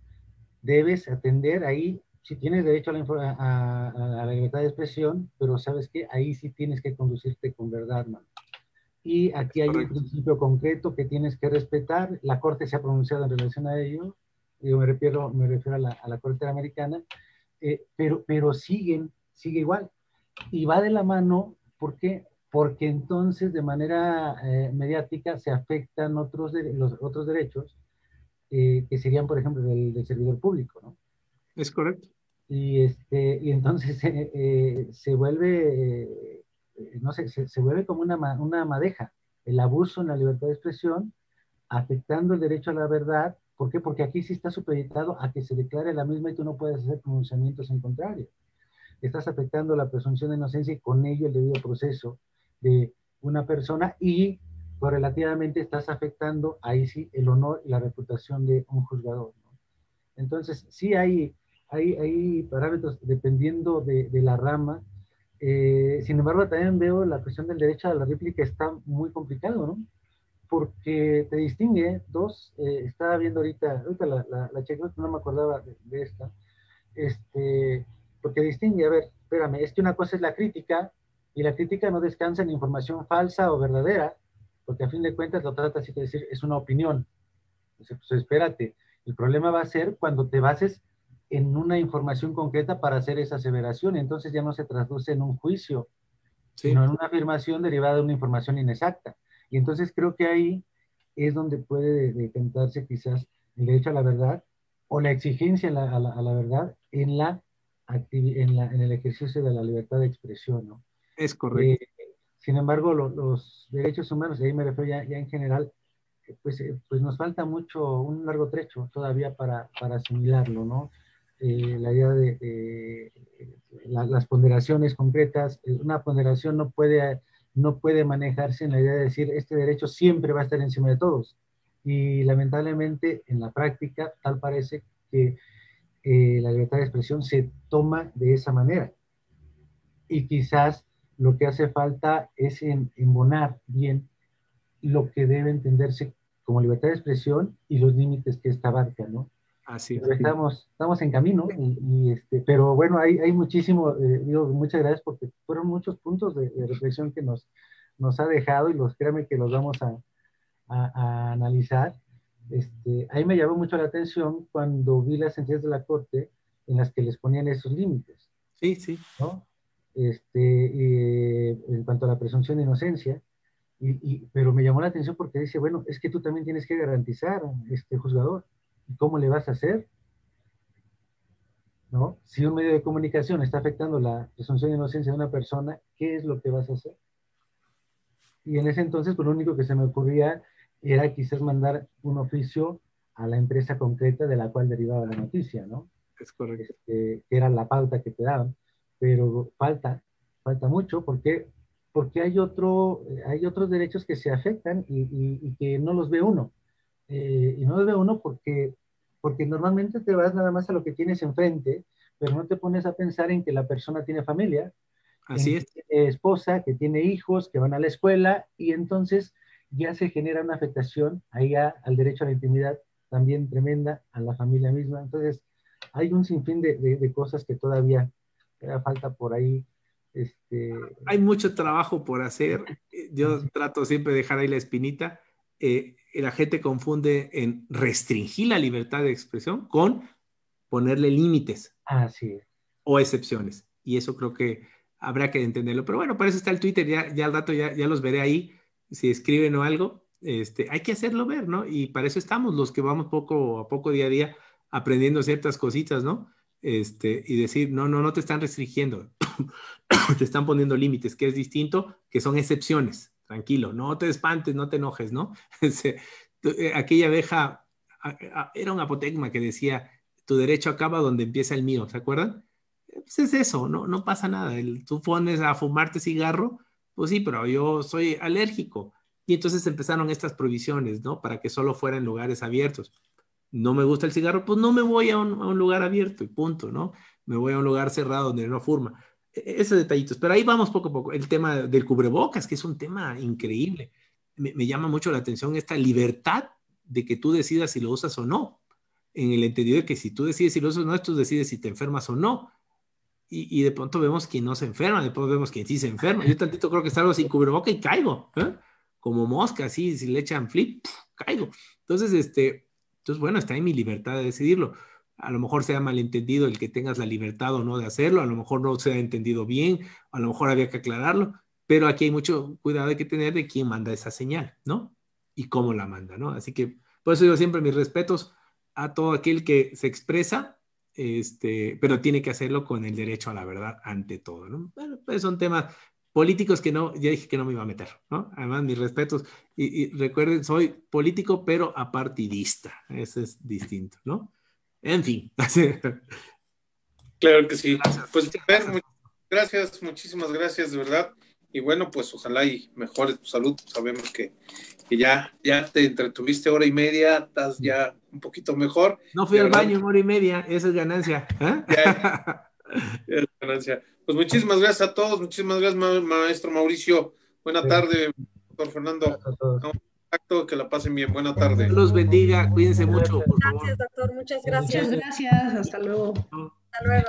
S5: debes atender ahí, si tienes derecho a la, libertad de expresión, pero sabes que ahí sí tienes que conducirte con verdad, mano. Y aquí hay un principio concreto que tienes que respetar, la Corte se ha pronunciado en relación a ello, yo me refiero, me refiero a la, a la Corte Americana, eh, pero, pero siguen, sigue igual. Y va de la mano, ¿por Porque entonces de manera eh, mediática se afectan otros, los otros derechos eh, que serían, por ejemplo, del, servidor público, ¿no? Es correcto. Y, este, y entonces se vuelve, no sé, se, vuelve como una, una madeja, el abuso en la libertad de expresión, afectando el derecho a la verdad ¿Por qué? Porque aquí sí está supeditado a que se declare la misma y tú no puedes hacer pronunciamientos en contrario. Estás afectando la presunción de inocencia y con ello el debido proceso de una persona y correlativamente estás afectando ahí sí el honor y la reputación de un juzgador. Entonces, sí hay, hay, parámetros dependiendo de, la rama. Eh, sin embargo, también veo la cuestión del derecho a la réplica está muy complicado, ¿no?
S1: porque
S5: te distingue, ¿eh? dos, eh, estaba viendo ahorita, ahorita la, la, la no me acordaba de, esta, este, porque distingue, a ver, espérame, es que una cosa es la crítica, y la crítica no descansa en información falsa o verdadera, porque a fin de cuentas lo trata así de decir, es una opinión. pues espérate, el problema va a ser cuando te bases en una información concreta para hacer esa aseveración, entonces ya no se traduce en un juicio, sino en una afirmación derivada de una información inexacta. Y entonces creo que ahí es donde puede detentarse quizás el derecho a la verdad o la exigencia a la, verdad en la, en, en, el ejercicio de la libertad de expresión. ¿no?
S2: Es correcto. Eh,
S5: sin embargo, los derechos humanos, ahí me refiero ya, en general, eh, pues, eh, pues, nos falta mucho, un largo trecho todavía para, asimilarlo, ¿no? la idea de, las ponderaciones concretas, una ponderación no puede no puede manejarse en la idea de decir este derecho siempre va a estar encima de todos. Y lamentablemente en la práctica tal parece que eh, la libertad de expresión se toma de esa manera. Y quizás lo que hace falta es embonar bien lo que debe entenderse como libertad de expresión y los límites que esta abarca, ¿no? estamos, estamos en camino, y, este, pero bueno, hay, hay muchísimo, eh, digo, muchas gracias porque fueron muchos puntos de, reflexión que nos, nos ha dejado y los créanme que los vamos a, a, a analizar. Este, ahí me llamó mucho la atención cuando vi las sentencias de la Corte en las que les ponían esos límites. Sí, sí. ¿no? Este, eh, en cuanto a la presunción de inocencia, y, y, pero me llamó la atención porque dice, bueno, es que tú también tienes que garantizar, este juzgador, ¿Y cómo le vas a hacer? ¿No? Si un medio de comunicación está afectando la presunción de inocencia de una persona, ¿qué es lo que vas a hacer? Y en ese entonces, pues, lo único que se me ocurría era quizás mandar un oficio a la empresa concreta de la cual derivaba la noticia, ¿no? Es correcto. Este, que era la pauta que te daban, pero falta, falta mucho porque, porque hay, otro, eh, hay otros derechos que se afectan y que no los ve uno. Eh, y no debe uno porque, porque normalmente te vas nada más a lo que tienes enfrente, pero no te pones a pensar en que la persona tiene familia, Así es. esposa, que tiene hijos, que van a la escuela, y entonces ya se genera una afectación ahí al derecho a la intimidad también tremenda, a la familia misma. Entonces, hay un sinfín de, de, cosas que todavía falta por ahí. Este...
S2: Hay mucho trabajo por hacer. Yo trato siempre de dejar ahí la espinita eh, la gente confunde en restringir la libertad de expresión con ponerle límites. O excepciones. Y eso creo que habrá que entenderlo. Pero bueno, para eso está el Twitter, ya, ya al rato ya, los veré ahí, si escriben o algo. Este, hay que hacerlo ver, ¿no? Y para eso estamos los que vamos poco a poco, día a día, aprendiendo ciertas cositas, ¿no? Este, y decir, no, no, no te están restringiendo, te están poniendo límites, que es distinto, que son excepciones tranquilo, no te espantes, no te enojes, ¿no? Eh, aquella abeja, era un apotegma que decía, tu derecho acaba donde empieza el mío, ¿se acuerdan? Eh, pues es eso, no, pasa nada. El, tú pones a fumarte cigarro, pues sí, pero yo soy alérgico. Y entonces empezaron estas prohibiciones, ¿no? Para que solo en lugares abiertos. No me gusta el cigarro, pues no me voy a un, a un lugar abierto y punto, ¿no? Me voy a un lugar cerrado donde no fuma. E-, esos detallitos. Pero ahí vamos poco a poco. El tema del cubrebocas, que es un tema increíble. Me, llama mucho la atención esta libertad de que tú decidas si lo usas o no. En el entendido de que si tú decides si lo usas o no, tú decides si te enfermas o no. Y, de pronto vemos que no se enferma, después vemos quien sí se enferma. Yo tantito creo que salgo sin cubreboca y caigo. ¿eh? Como mosca, así, si le echan flip, caigo. Entonces, este, entonces, bueno, está en mi libertad de decidirlo a lo mejor sea malentendido el que tengas la libertad o no de hacerlo, a lo mejor no se ha entendido bien, a lo mejor había que aclararlo, pero aquí hay mucho cuidado de que tener de quién manda esa señal, ¿no? Y cómo la manda, ¿no? Así que por eso yo siempre mis respetos a todo aquel que se expresa, este, pero tiene que hacerlo con el derecho a la verdad ante todo, ¿no? Bueno, pues son temas políticos que no, ya dije que no me iba a meter, ¿no? Además, mis respetos. Y, recuerden, soy político, pero apartidista. eso es distinto, ¿no? En fin.
S1: claro que sí. Pues, gracias. gracias, muchísimas gracias, de verdad. Y bueno, pues ojalá y mejore tu salud. Sabemos que, ya, ya te entretuviste hora y media, estás ya un poquito mejor. No fui al baño
S2: en hora y media, esa es ganancia. ¿eh?
S1: es ganancia. Pues muchísimas gracias a todos, muchísimas gracias, maestro Mauricio. Buena tarde, doctor Fernando. Exacto, que la pasen bien. Buena tarde. Dios los bendiga, cuídense mucho,
S2: Gracias, doctor. Muchas gracias. Muchas gracias. Hasta luego.
S4: Hasta
S3: luego.